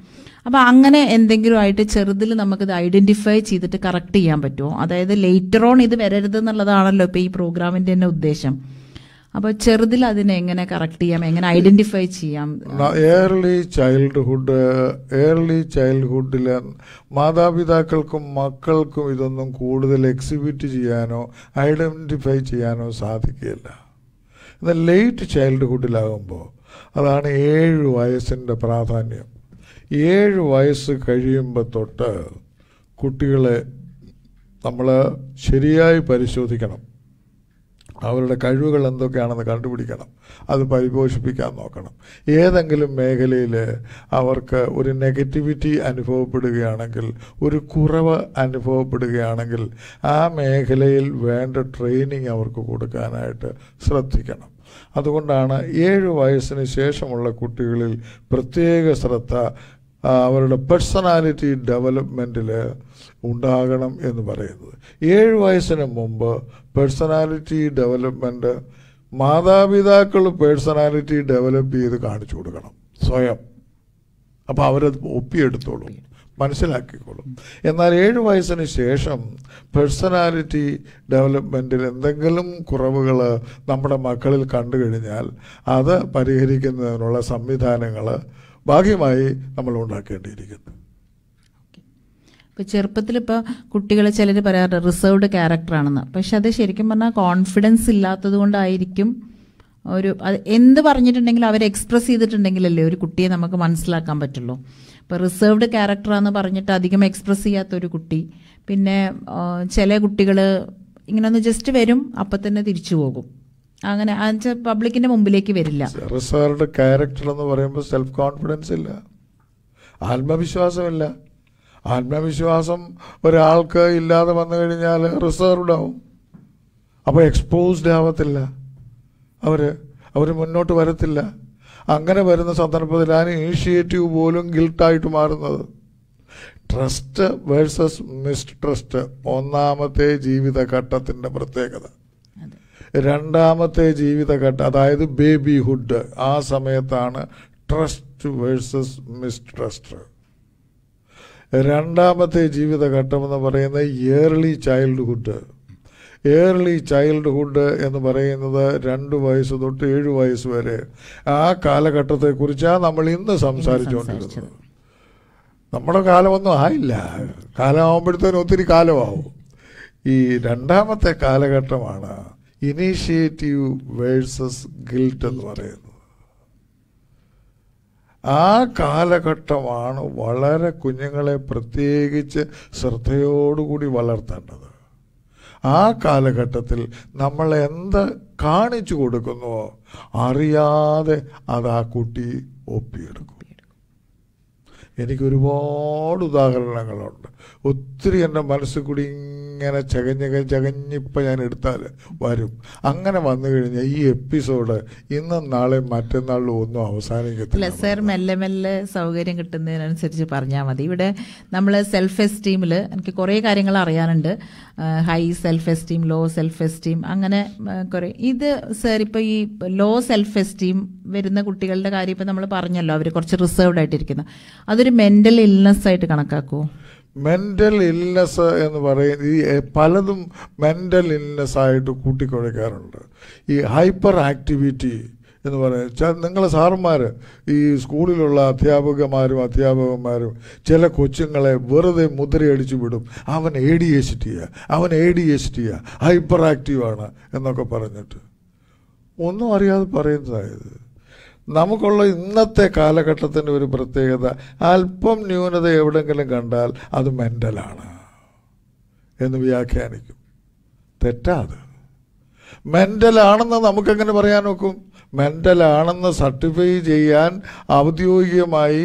അപ്പോൾ അങ്ങനെ എന്തെങ്കിലും ആയിട്ട് ചെറുതിൽ നമുക്കിത് ഐഡൻറ്റിഫൈ ചെയ്തിട്ട് കറക്റ്റ് ചെയ്യാൻ പറ്റുമോ അതായത് ലേറ്റർ ഓൺ ഇത് വരരുത് എന്നുള്ളതാണല്ലോ ഇപ്പോൾ ഈ പ്രോഗ്രാമിൻ്റെ തന്നെ ഉദ്ദേശം അപ്പോൾ ചെറുതിൽ അതിനെ എങ്ങനെ കറക്റ്റ് ചെയ്യാം എങ്ങനെ ഐഡൻറ്റിഫൈ ചെയ്യാം ഏർലി ചൈൽഡ്ഹുഡ് ഏർലി ചൈൽഡ്ഹുഡിൽ മാതാപിതാക്കൾക്കും മക്കൾക്കും ഇതൊന്നും കൂടുതൽ എക്സിബിറ്റ് ചെയ്യാനോ ഐഡൻറ്റിഫൈ ചെയ്യാനോ സാധിക്കില്ല എന്നാൽ ലേറ്റ് ചൈൽഡ്ഹുഡിലാകുമ്പോൾ അതാണ് ഏഴ് വയസ്സിൻ്റെ പ്രാധാന്യം ഏഴ് വയസ്സ് കഴിയുമ്പോൾ തൊട്ട് കുട്ടികളെ നമ്മൾ ശരിയായി പരിശോധിക്കണം അവരുടെ കഴിവുകൾ എന്തൊക്കെയാണെന്ന് കണ്ടുപിടിക്കണം അത് പരിപോഷിപ്പിക്കാൻ നോക്കണം ഏതെങ്കിലും മേഖലയിൽ അവർക്ക് ഒരു നെഗറ്റിവിറ്റി അനുഭവപ്പെടുകയാണെങ്കിൽ ഒരു കുറവ് അനുഭവപ്പെടുകയാണെങ്കിൽ ആ മേഖലയിൽ വേണ്ട ട്രെയിനിങ് അവർക്ക് കൊടുക്കാനായിട്ട് ശ്രദ്ധിക്കണം അതുകൊണ്ടാണ് ഏഴ് വയസ്സിന് ശേഷമുള്ള കുട്ടികളിൽ പ്രത്യേക ശ്രദ്ധ അവരുടെ പേഴ്സണാലിറ്റി ഡെവലപ്മെൻറ്റിൽ ഉണ്ടാകണം എന്ന് പറയുന്നത് ഏഴ് വയസ്സിന് മുമ്പ് പേഴ്സണാലിറ്റി ഡെവലപ്മെൻറ്റ് മാതാപിതാക്കൾ പേഴ്സണാലിറ്റി ഡെവലപ്പ് ചെയ്ത് കാണിച്ചു കൊടുക്കണം സ്വയം അപ്പോൾ അവരത് ഒപ്പിയെടുത്തോളും മനസ്സിലാക്കിക്കോളും എന്നാൽ ഏഴ് വയസ്സിന് ശേഷം പേഴ്സണാലിറ്റി ഡെവലപ്മെൻറ്റിൽ എന്തെങ്കിലും കുറവുകൾ നമ്മുടെ മക്കളിൽ കണ്ടു കഴിഞ്ഞാൽ അത് പരിഹരിക്കുന്നതിനുള്ള സംവിധാനങ്ങൾ ഭാഗ്യമായി നമ്മൾ ഉണ്ടാക്കേണ്ടിയിരിക്കുന്നു ഇപ്പോൾ ചെറുപ്പത്തിൽ ഇപ്പോൾ കുട്ടികൾ ചിലർ പറയാറുണ്ട് റിസർവ്ഡ് ക്യാരക്ടറാണെന്ന് പക്ഷെ അത് ശരിക്കും പറഞ്ഞാൽ കോൺഫിഡൻസ് ഇല്ലാത്തത് കൊണ്ടായിരിക്കും ഒരു അത് എന്ത് പറഞ്ഞിട്ടുണ്ടെങ്കിലും അവർ എക്സ്പ്രസ് ചെയ്തിട്ടുണ്ടെങ്കിലല്ലേ ഒരു കുട്ടിയെ നമുക്ക് മനസ്സിലാക്കാൻ പറ്റുള്ളൂ ഇപ്പോൾ റിസർവ്ഡ് ക്യാരക്ടറാന്ന് പറഞ്ഞിട്ട് അധികം എക്സ്പ്രസ് ചെയ്യാത്ത ഒരു കുട്ടി പിന്നെ ചില കുട്ടികൾ ഇങ്ങനൊന്ന് ജസ്റ്റ് വരും അപ്പം തന്നെ തിരിച്ചു പോകും അങ്ങനെ പബ്ലിക്കിന്റെ മുമ്പിലേക്ക് വരില്ല സാറുടെ ക്യാരക്ടർ എന്ന് പറയുമ്പോൾ സെൽഫ് കോൺഫിഡൻസ് ഇല്ല ആത്മവിശ്വാസമില്ല ആത്മവിശ്വാസം ഒരാൾക്ക് ഇല്ലാതെ വന്നു കഴിഞ്ഞാൽ റിസർവ്ഡ് ആവും അപ്പോൾ എക്സ്പോസ്ഡ് ആവത്തില്ല അവർ അവർ മുന്നോട്ട് വരത്തില്ല അങ്ങനെ വരുന്ന സന്ദർഭത്തിലാണ് ഇനീഷ്യേറ്റീവ് പോലും ഗിൽട്ടായിട്ട് മാറുന്നത് ട്രസ്റ്റ് വേഴ്സസ് ട്രസ്റ്റ് ഒന്നാമത്തെ ജീവിതഘട്ടത്തിൻ്റെ പ്രത്യേകത രണ്ടാമത്തെ ജീവിതഘട്ടം അതായത് ബേബിഹുഡ് ആ സമയത്താണ് ട്രസ്റ്റ് വേഴ്സസ് മിസ്ട്രസ്റ്റ് രണ്ടാമത്തെ ജീവിതഘട്ടം എന്ന് പറയുന്നത് ഏർലി ചൈൽഡ്ഹുഡ് ഏർലി ചൈൽഡ്ഹുഡ് എന്ന് പറയുന്നത് രണ്ട് വയസ്സ് തൊട്ട് ഏഴ് വയസ്സ് വരെ ആ കാലഘട്ടത്തെക്കുറിച്ചാണ് നമ്മൾ ഇന്ന് സംസാരിച്ചുകൊണ്ടിരുന്നത് നമ്മുടെ കാലമൊന്നും ആയില്ല കാലമാകുമ്പോഴത്തേനും ഒത്തിരി കാലമാവും ഈ രണ്ടാമത്തെ കാലഘട്ടമാണ് ഇനീഷ്യേറ്റീവ് വേഴ്സസ് ഗിൽട്ട് എന്ന് പറയുന്നത് ആ കാലഘട്ടമാണ് വളരെ കുഞ്ഞുങ്ങളെ പ്രത്യേകിച്ച് ശ്രദ്ധയോടുകൂടി വളർത്തേണ്ടത് ആ കാലഘട്ടത്തിൽ നമ്മൾ എന്ത് കാണിച്ചു കൊടുക്കുന്നുവോ അറിയാതെ അത് ആ കുട്ടി ഒപ്പിയെടുക്കും എനിക്കൊരുപാട് ഉദാഹരണങ്ങളുണ്ട് ഒത്തിരി എൻ്റെ മനസ്സിൽ കൂടി ഇങ്ങനെ ചകഞ്ഞ ചകഞ്ഞിപ്പം ഞാൻ എടുത്താൽ വരും അങ്ങനെ വന്നു കഴിഞ്ഞാൽ ഈ എപ്പിസോഡ് ഇന്നും നാളെ മറ്റന്നാളിലും ഒന്നും അവസാനിക്കത്തില്ല സർ മെല്ലെ മെല്ലെ സൗകര്യം കിട്ടുന്നതിനനുസരിച്ച് പറഞ്ഞാൽ മതി ഇവിടെ നമ്മൾ സെൽഫ് എസ്റ്റീമിൽ എനിക്ക് കുറേ കാര്യങ്ങൾ അറിയാനുണ്ട് high self esteem low self esteem അങ്ങനെ കുറേ ഇത് സർ ഇപ്പോൾ ഈ ലോ സെൽഫ് എസ്റ്റീം വരുന്ന കുട്ടികളുടെ കാര്യം ഇപ്പം നമ്മൾ പറഞ്ഞല്ലോ അവർ കുറച്ച് റിസർവ്ഡ് ആയിട്ടിരിക്കുന്നു അതൊരു മെൻ്റൽ ഇൽനെസ് ആയിട്ട് കണക്കാക്കുമോ മെൻ്റൽ ഇൽനെസ് എന്ന് പറയുന്ന ഈ പലതും മെൻ്റൽ ഇൽനെസ് ആയിട്ട് കൂട്ടിക്കുഴയ്ക്കാറുണ്ട് ഈ ഹൈപ്പർ ആക്ടിവിറ്റി എന്ന് പറയുന്നത് നിങ്ങൾ സാറന്മാർ ഈ സ്കൂളിലുള്ള അധ്യാപകന്മാരും അധ്യാപകന്മാരും ചില കൊച്ചുങ്ങളെ വെറുതെ മുദ്രയടിച്ചു വിടും അവൻ എ ഡി എച്ച് ടിയാണ് അവൻ എ ഡി എച്ച് ടിയാണ് ഹൈപ്പർ ആക്റ്റീവാണ് എന്നൊക്കെ പറഞ്ഞിട്ട് ഒന്നും അറിയാതെ പറയുന്നതായത് നമുക്കുള്ള ഇന്നത്തെ കാലഘട്ടത്തിൻ്റെ ഒരു പ്രത്യേകത അല്പം ന്യൂനത എവിടെങ്കിലും കണ്ടാൽ അത് മെൻ്റലാണ് എന്ന് വ്യാഖ്യാനിക്കും തെറ്റാത് മെൻ്റലാണെന്ന് നമുക്കെങ്ങനെ പറയാൻ നോക്കും മെൻ്റലാണെന്ന് സർട്ടിഫൈ ചെയ്യാൻ ഔദ്യോഗികമായി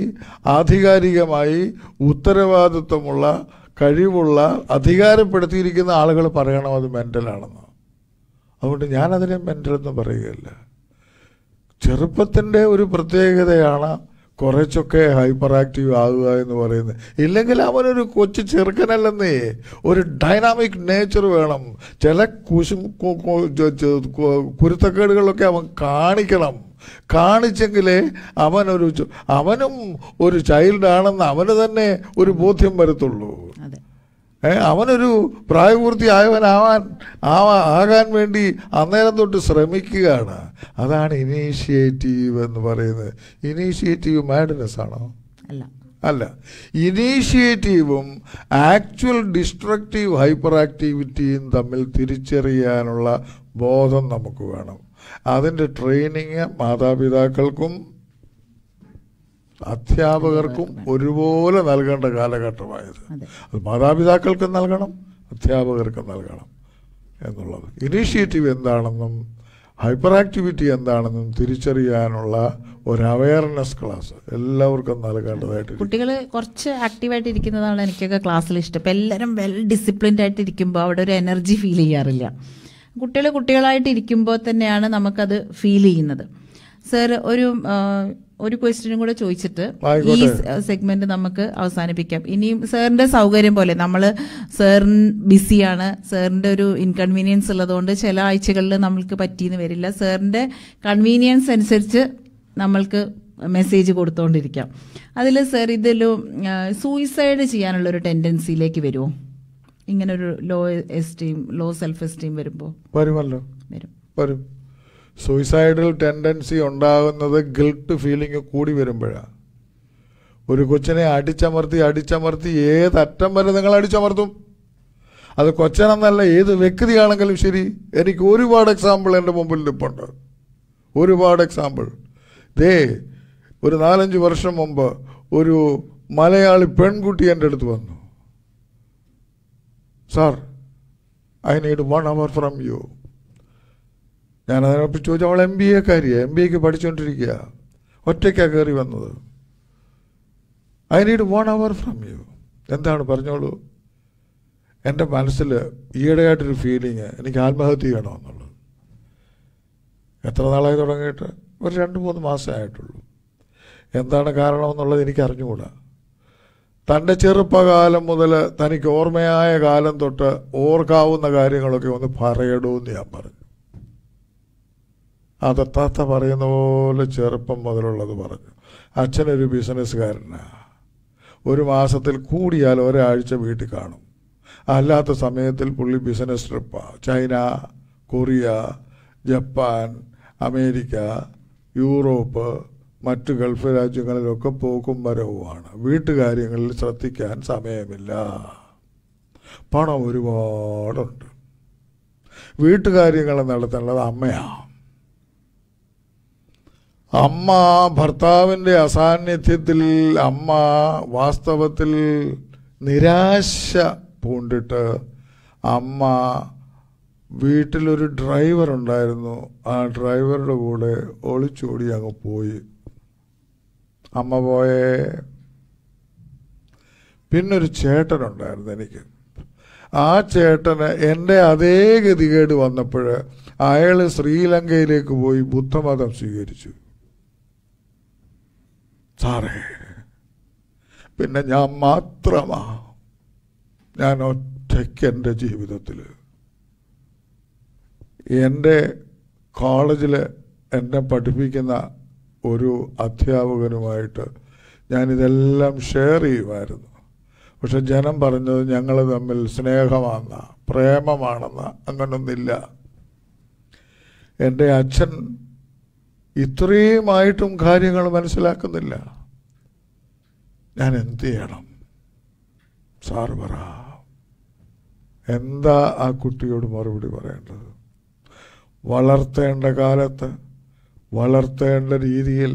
ആധികാരികമായി ഉത്തരവാദിത്വമുള്ള കഴിവുള്ള അധികാരപ്പെടുത്തിയിരിക്കുന്ന ആളുകൾ പറയണം അത് മെൻ്റലാണെന്ന് അതുകൊണ്ട് ഞാനതിനെ മെൻ്റലെന്ന് പറയുകയില്ല ചെറുപ്പത്തിൻ്റെ ഒരു പ്രത്യേകതയാണ് കുറച്ചൊക്കെ ഹൈപ്പർ ആക്റ്റീവ് ആകുക എന്ന് പറയുന്നത് ഇല്ലെങ്കിൽ അവനൊരു കൊച്ചു ചെറുക്കനല്ലെന്നേ ഒരു ഡൈനാമിക് നേച്ചർ വേണം ചില കുശും കുരുത്തക്കേടുകളൊക്കെ അവൻ കാണിക്കണം കാണിച്ചെങ്കിലേ അവനൊരു അവനും ഒരു ചൈൽഡാണെന്ന് അവന് തന്നെ ഒരു ബോധ്യം വരത്തുള്ളൂ അവനൊരു പ്രായപൂർത്തിയായവനാവാൻ ആവാ ആകാൻ വേണ്ടി അന്നേരം തൊട്ട് ശ്രമിക്കുകയാണ് അതാണ് ഇനീഷ്യേറ്റീവ് എന്ന് പറയുന്നത് ഇനീഷ്യേറ്റീവ് മാഡ്നസ് ആണോ അല്ല അല്ല ഇനീഷ്യേറ്റീവും ആക്ച്വൽ ഡിസ്ട്രക്റ്റീവ് ഹൈപ്പർ ആക്ടിവിറ്റിയും തമ്മിൽ തിരിച്ചറിയാനുള്ള ബോധം നമുക്ക് വേണം അതിൻ്റെ ട്രെയിനിങ് മാതാപിതാക്കൾക്കും അധ്യാപകർക്കും ഒരുപോലെ നൽകേണ്ട കാലഘട്ടമായത് അത് മാതാപിതാക്കൾക്ക് നൽകണം അധ്യാപകർക്ക് നൽകണം എന്നുള്ളത് ഇനീഷ്യേറ്റീവ് എന്താണെന്നും ഹൈപ്പർ ആക്ടിവിറ്റി എന്താണെന്നും തിരിച്ചറിയാനുള്ള ഒരു അവയർനെസ് ക്ലാസ് എല്ലാവർക്കും നൽകേണ്ടതായിട്ട് കുട്ടികൾ കുറച്ച് ആക്റ്റീവായിട്ട് ഇരിക്കുന്നതാണ് എനിക്കൊക്കെ ക്ലാസ്സിൽ ഇഷ്ടം ഇപ്പം എല്ലാവരും വെൽ ഡിസിപ്ലിൻഡ് ആയിട്ട് ഇരിക്കുമ്പോൾ അവിടെ ഒരു എനർജി ഫീൽ ചെയ്യാറില്ല കുട്ടികൾ കുട്ടികളായിട്ട് ഇരിക്കുമ്പോൾ തന്നെയാണ് നമുക്കത് ഫീൽ ചെയ്യുന്നത് സർ ഒരു ഒരു ക്വസ്റ്റ്യനും കൂടെ ചോദിച്ചിട്ട് ഈ സെഗ്മെന്റ് നമുക്ക് അവസാനിപ്പിക്കാം ഇനിയും സാറിന്റെ സൗകര്യം പോലെ നമ്മൾ സാറിൻ ബിസിയാണ് സാറിന്റെ ഒരു ഇൻകൺവീനിയൻസ് ഉള്ളതുകൊണ്ട് ചില ആഴ്ചകളിൽ നമ്മൾക്ക് പറ്റിയെന്ന് വരില്ല സാറിന്റെ കൺവീനിയൻസ് അനുസരിച്ച് നമ്മൾക്ക് മെസ്സേജ് കൊടുത്തുകൊണ്ടിരിക്കാം അതിൽ സാർ ഇതൊരു സൂയിസൈഡ് ചെയ്യാനുള്ള ഒരു ടെൻഡൻസിയിലേക്ക് വരുമോ ഇങ്ങനെ ഒരു low esteem low self esteem വരുമ്പോൾ വരുമല്ലോ വരും വരും സൂയിസൈഡൽ ടെൻഡൻസി ഉണ്ടാകുന്നത് ഗിൽട്ട് ഫീലിംഗ് കൂടി വരുമ്പോഴാണ് ഒരു കൊച്ചിനെ അടിച്ചമർത്തി അടിച്ചമർത്തി ഏതറ്റം വരെ നിങ്ങൾ അടിച്ചമർത്തും അത് കൊച്ചനെന്നല്ല ഏത് വ്യക്തിയാണെങ്കിലും ശരി എനിക്ക് ഒരുപാട് എക്സാമ്പിൾ എൻ്റെ മുമ്പിൽ നിപ്പുണ്ട് ഒരുപാട് എക്സാമ്പിൾ ദേ ഒരു നാലഞ്ച് വർഷം മുമ്പ് ഒരു മലയാളി പെൺകുട്ടി എൻ്റെ അടുത്ത് വന്നു sir I need one hour from you ഞാനതിനെപ്പറ്റി ചോദിച്ചു അവൾ എം ബി കാര്യമാണ് എം ബി എക്ക് പഠിച്ചുകൊണ്ടിരിക്കുക ഒറ്റയ്ക്കാണ് കയറി വന്നത് I need one hour from you എന്താണ് പറഞ്ഞോളൂ എൻ്റെ മനസ്സിൽ ഈയിടെയായിട്ടൊരു ഫീലിങ് എനിക്ക് ആത്മഹത്യ ചെയ്യണമെന്നുള്ളത് എത്ര നാളായി തുടങ്ങിയിട്ട് ഒരു രണ്ട് മൂന്ന് മാസമേ ആയിട്ടുള്ളൂ എന്താണ് കാരണമെന്നുള്ളത് എനിക്ക് അറിഞ്ഞുകൂടാ തൻ്റെ ചെറുപ്പകാലം മുതൽ തനിക്ക് ഓർമ്മയായ കാലം തൊട്ട് ഓർക്കാവുന്ന കാര്യങ്ങളൊക്കെ ഒന്ന് പറയടൂ എന്ന് ഞാൻ പറഞ്ഞു അത് അത്താത്ത പറയുന്ന പോലെ ചെറുപ്പം മുതലുള്ളത് പറഞ്ഞു അച്ഛനൊരു ബിസിനസ്സുകാരനാണ് ഒരു മാസത്തിൽ കൂടിയാൽ ഒരാഴ്ച വീട്ടിൽ കാണും അല്ലാത്ത സമയത്തിൽ പുള്ളി ബിസിനസ് ട്രിപ്പാണ് China Korea Japan America Europe മറ്റ് ഗൾഫ് രാജ്യങ്ങളിലൊക്കെ പോക്കും വരവുമാണ് വീട്ടുകാര്യങ്ങളിൽ ശ്രദ്ധിക്കാൻ സമയമില്ല പണം ഒരുപാടുണ്ട് വീട്ടുകാര്യങ്ങൾ നടത്തേണ്ടത് അമ്മയാണ് അമ്മ ഭർത്താവിൻ്റെ അസാന്നിധ്യത്തിൽ അമ്മ വാസ്തവത്തിൽ നിരാശ പൂണ്ടിട്ട് അമ്മ വീട്ടിലൊരു ഡ്രൈവർ ഉണ്ടായിരുന്നു ആ ഡ്രൈവറുടെ കൂടെ ഒളിച്ചോടി അങ്ങ് പോയി അമ്മ പോയേ പിന്നൊരു ചേട്ടനുണ്ടായിരുന്നു എനിക്ക് ആ ചേട്ടന് എൻ്റെ അതേ ഗതികേട് വന്നപ്പോൾ അയാൾ ശ്രീലങ്കയിലേക്ക് പോയി ബുദ്ധമതം സ്വീകരിച്ചു സാറേ പിന്നെ ഞാൻ മാത്രമാ ഞാൻ ഒറ്റയ്ക്ക് എൻ്റെ ജീവിതത്തിൽ എൻ്റെ കോളേജിൽ എന്നെ പഠിപ്പിക്കുന്ന ഒരു അധ്യാപകനുമായിട്ട് ഞാനിതെല്ലാം ഷെയർ ചെയ്യുമായിരുന്നു പക്ഷെ ജനം പറഞ്ഞത് ഞങ്ങൾ തമ്മിൽ സ്നേഹമാണെന്ന പ്രേമമാണെന്ന അങ്ങനൊന്നില്ല എൻ്റെ അച്ഛൻ ഇത്രയുമായിട്ടും കാര്യങ്ങൾ മനസ്സിലാക്കുന്നില്ല ഞാൻ എന്ത് ചെയ്യണം സാർ പറ എന്താ ആ കുട്ടിയോട് മറുപടി പറയേണ്ടത് വളർത്തേണ്ട കാലത്ത് വളർത്തേണ്ട രീതിയിൽ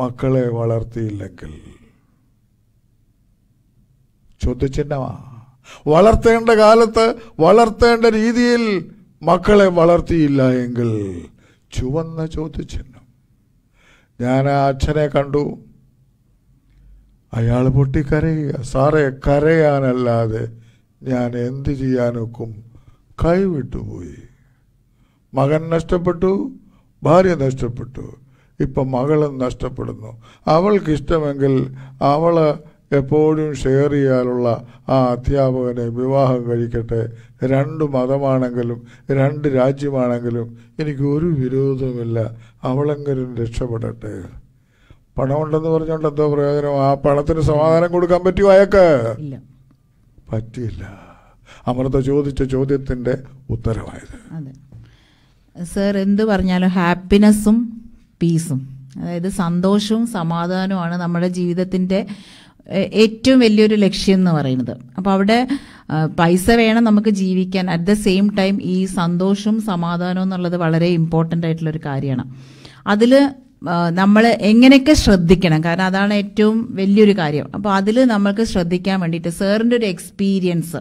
മക്കളെ വളർത്തിയില്ലെങ്കിൽ ചോദ്യചിഹ്നമാ വളർത്തേണ്ട കാലത്ത് വളർത്തേണ്ട രീതിയിൽ മക്കളെ വളർത്തിയില്ല എങ്കിൽ ചുവന്ന ചോദ്യചിഹ്നം ഞാൻ ആ അച്ഛനെ കണ്ടു അയാൾ പൊട്ടിക്കരയുക സാറേ കരയാനല്ലാതെ ഞാൻ എന്ത് ചെയ്യാനൊക്കും കൈവിട്ടുപോയി മകൻ നഷ്ടപ്പെട്ടു ഭാര്യ നഷ്ടപ്പെട്ടു ഇപ്പം മകളും നഷ്ടപ്പെടുന്നു അവൾക്കിഷ്ടമെങ്കിൽ അവളെ എപ്പോഴും ഷെയർ ചെയ്യാനുള്ള ആ അധ്യാപകനെ വിവാഹം കഴിക്കട്ടെ രണ്ട് മതമാണെങ്കിലും രണ്ട് രാജ്യമാണെങ്കിലും എനിക്ക് ഒരു അവളെങ്കിലും രക്ഷപ്പെടട്ടെ പണമുണ്ടെന്ന് പറഞ്ഞുകൊണ്ട് എന്തോ പ്രയോജനം ആ പണത്തിന് സമാധാനം കൊടുക്കാൻ പറ്റുമോ അയക്ക് പറ്റില്ല അമൃത ചോദിച്ച ചോദ്യത്തിന്റെ ഉത്തരമായത് സർ എന്ത് പറഞ്ഞാലും ഹാപ്പിനെസ്സും പീസും അതായത് സന്തോഷവും സമാധാനവുമാണ് നമ്മുടെ ജീവിതത്തിന്റെ ഏറ്റവും വലിയൊരു ലക്ഷ്യം എന്ന് പറയുന്നത് അപ്പോൾ അവിടെ പൈസ വേണം നമുക്ക് ജീവിക്കാൻ അറ്റ് ദ സെയിം ടൈം ഈ സന്തോഷവും സമാധാനവും എന്നുള്ളത് വളരെ ഇമ്പോർട്ടൻ്റ് ആയിട്ടുള്ളൊരു കാര്യമാണ് അതിൽ നമ്മൾ എങ്ങനെയൊക്കെ ശ്രദ്ധിക്കണം കാരണം അതാണ് ഏറ്റവും വലിയൊരു കാര്യം അപ്പോൾ അതിൽ നമ്മൾക്ക് ശ്രദ്ധിക്കാൻ വേണ്ടിയിട്ട് സാറിൻ്റെ ഒരു എക്സ്പീരിയൻസ്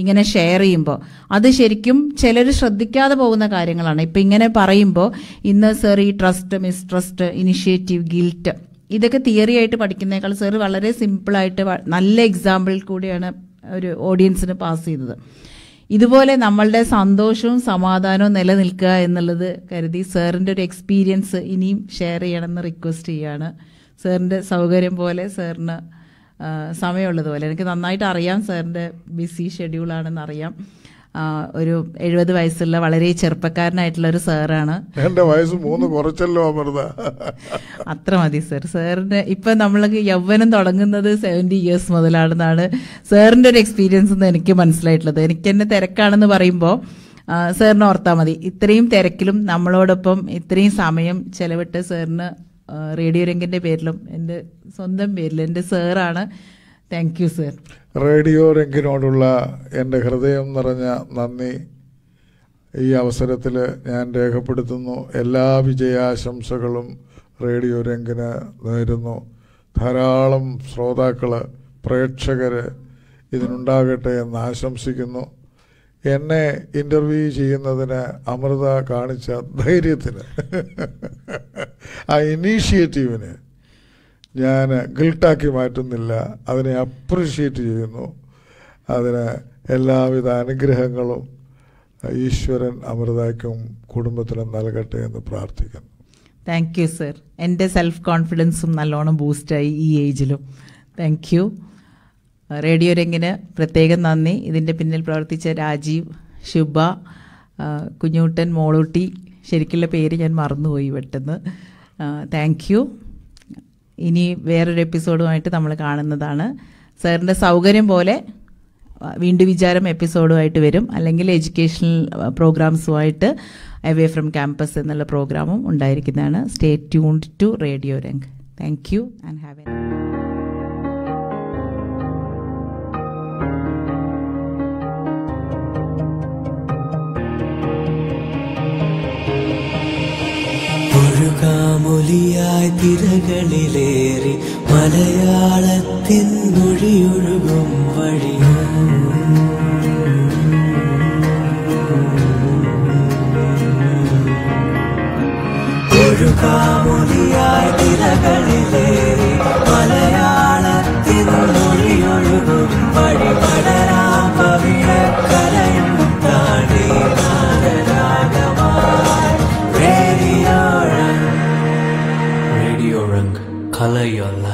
ഇങ്ങനെ ഷെയർ ചെയ്യുമ്പോൾ അത് ശരിക്കും ചിലർ ശ്രദ്ധിക്കാതെ പോകുന്ന കാര്യങ്ങളാണ് ഇപ്പം ഇങ്ങനെ പറയുമ്പോൾ ഇന്ന് സാർ ഈ ട്രസ്റ്റ് മിസ്ട്രസ്റ്റ് ഇനിഷ്യേറ്റീവ് ഗിൽറ്റ് ഇതൊക്കെ തിയറി ആയിട്ട് പഠിക്കുന്നേക്കാൾ സാറ് വളരെ സിമ്പിളായിട്ട് നല്ല എക്സാമ്പിൾ കൂടിയാണ് ഒരു ഓഡിയൻസിന് പാസ് ചെയ്തത് ഇതുപോലെ നമ്മളുടെ സന്തോഷവും സമാധാനവും നിലനിൽക്കുക എന്നുള്ളത് കരുതി സാറിൻ്റെ ഒരു എക്സ്പീരിയൻസ് ഇനിയും ഷെയർ ചെയ്യണമെന്ന് റിക്വസ്റ്റ് ചെയ്യാണ് സാറിൻ്റെ സൗകര്യം പോലെ സാറിന് സമയമുള്ളതുപോലെ എനിക്ക് നന്നായിട്ട് അറിയാം സാറിൻ്റെ ബിസി ഷെഡ്യൂളാണെന്ന് അറിയാം ഒരു എഴുപത് വയസ്സുള്ള വളരെ ചെറുപ്പക്കാരനായിട്ടുള്ള ഒരു സാറാണ് എന്റെ വയസ്സ് മൂന്ന് കുറച്ചല്ലോ അമൃത അത്ര മതി സർ സാറിന് ഇപ്പൊ നമ്മൾക്ക് യൗവനം തുടങ്ങുന്നത് സെവന്റി ഇയേഴ്സ് മുതലാണെന്നാണ് സാറിന്റെ ഒരു എക്സ്പീരിയൻസ് എന്ന് എനിക്ക് മനസ്സിലായിട്ടുള്ളത് എനിക്ക് തന്നെ തിരക്കാണെന്ന് പറയുമ്പോൾ സാറിന് ഓർത്താൽ മതി ഇത്രയും തിരക്കിലും നമ്മളോടൊപ്പം ഇത്രയും സമയം ചെലവിട്ട് സാറിന് റേഡിയോ രംഗിന്റെ പേരിലും എന്റെ സ്വന്തം പേരിലും എന്റെ സാറാണ് താങ്ക് യു സാർ റേഡിയോ രംഗിനോടുള്ള എൻ്റെ ഹൃദയം നിറഞ്ഞ നന്ദി ഈ അവസരത്തിൽ ഞാൻ രേഖപ്പെടുത്തുന്നു എല്ലാ വിജയാശംസകളും റേഡിയോ രംഗിന് നേരുന്നു ധാരാളം ശ്രോതാക്കൾ പ്രേക്ഷകർ ഇതിനുണ്ടാകട്ടെ എന്ന് ആശംസിക്കുന്നു എന്നെ ഇൻ്റർവ്യൂ ചെയ്യുന്നതിന് അമൃത കാണിച്ച ധൈര്യത്തിന് ആ ഇനീഷ്യേറ്റീവിന് ഞാൻ ഗിൽട്ടാക്കി മാറ്റുന്നില്ല അതിനെ അപ്രിഷ്യേറ്റ് ചെയ്യുന്നു അതിന് എല്ലാവിധ അനുഗ്രഹങ്ങളും ഈശ്വരൻ അമൃതയ്ക്കും കുടുംബത്തിനും നൽകട്ടെ എന്ന് പ്രാർത്ഥിക്കുന്നു താങ്ക് യു സർ എൻ്റെ സെൽഫ് കോൺഫിഡൻസും നല്ലോണം ബൂസ്റ്റായി ഈ ഏജിലും താങ്ക് യു റേഡിയോ രംഗിന് പ്രത്യേകം നന്ദി ഇതിൻ്റെ പിന്നിൽ പ്രവർത്തിച്ച രാജീവ് ശുഭ കുഞ്ഞൂട്ടൻ മോളൂട്ടി ശരിക്കുള്ള പേര് ഞാൻ മറന്നുപോയി പെട്ടെന്ന് താങ്ക് യു ഇനി വേറൊരു എപ്പിസോഡുമായിട്ട് നമ്മൾ കാണുന്നതാണ് സാറിൻ്റെ സൗകര്യം പോലെ വീണ്ടും വിചാരം എപ്പിസോഡുമായിട്ട് വരും അല്ലെങ്കിൽ എഡ്യൂക്കേഷണൽ പ്രോഗ്രാംസുമായിട്ട് അവേ ഫ്രം ക്യാമ്പസ് എന്നുള്ള പ്രോഗ്രാമും ഉണ്ടായിരിക്കുന്നതാണ് stay tuned to radio Rang thank you and have a വാമൊലിയായി തിരകളിലേറി മലയാളത്തിൻ മൊഴിയൊഴുകും വഴിയോ ഒഴുകാമൊലിയായി തിരകളിലേറി മലയാളത്തിൻ മൊഴിയൊഴുകും വഴി 快乐园。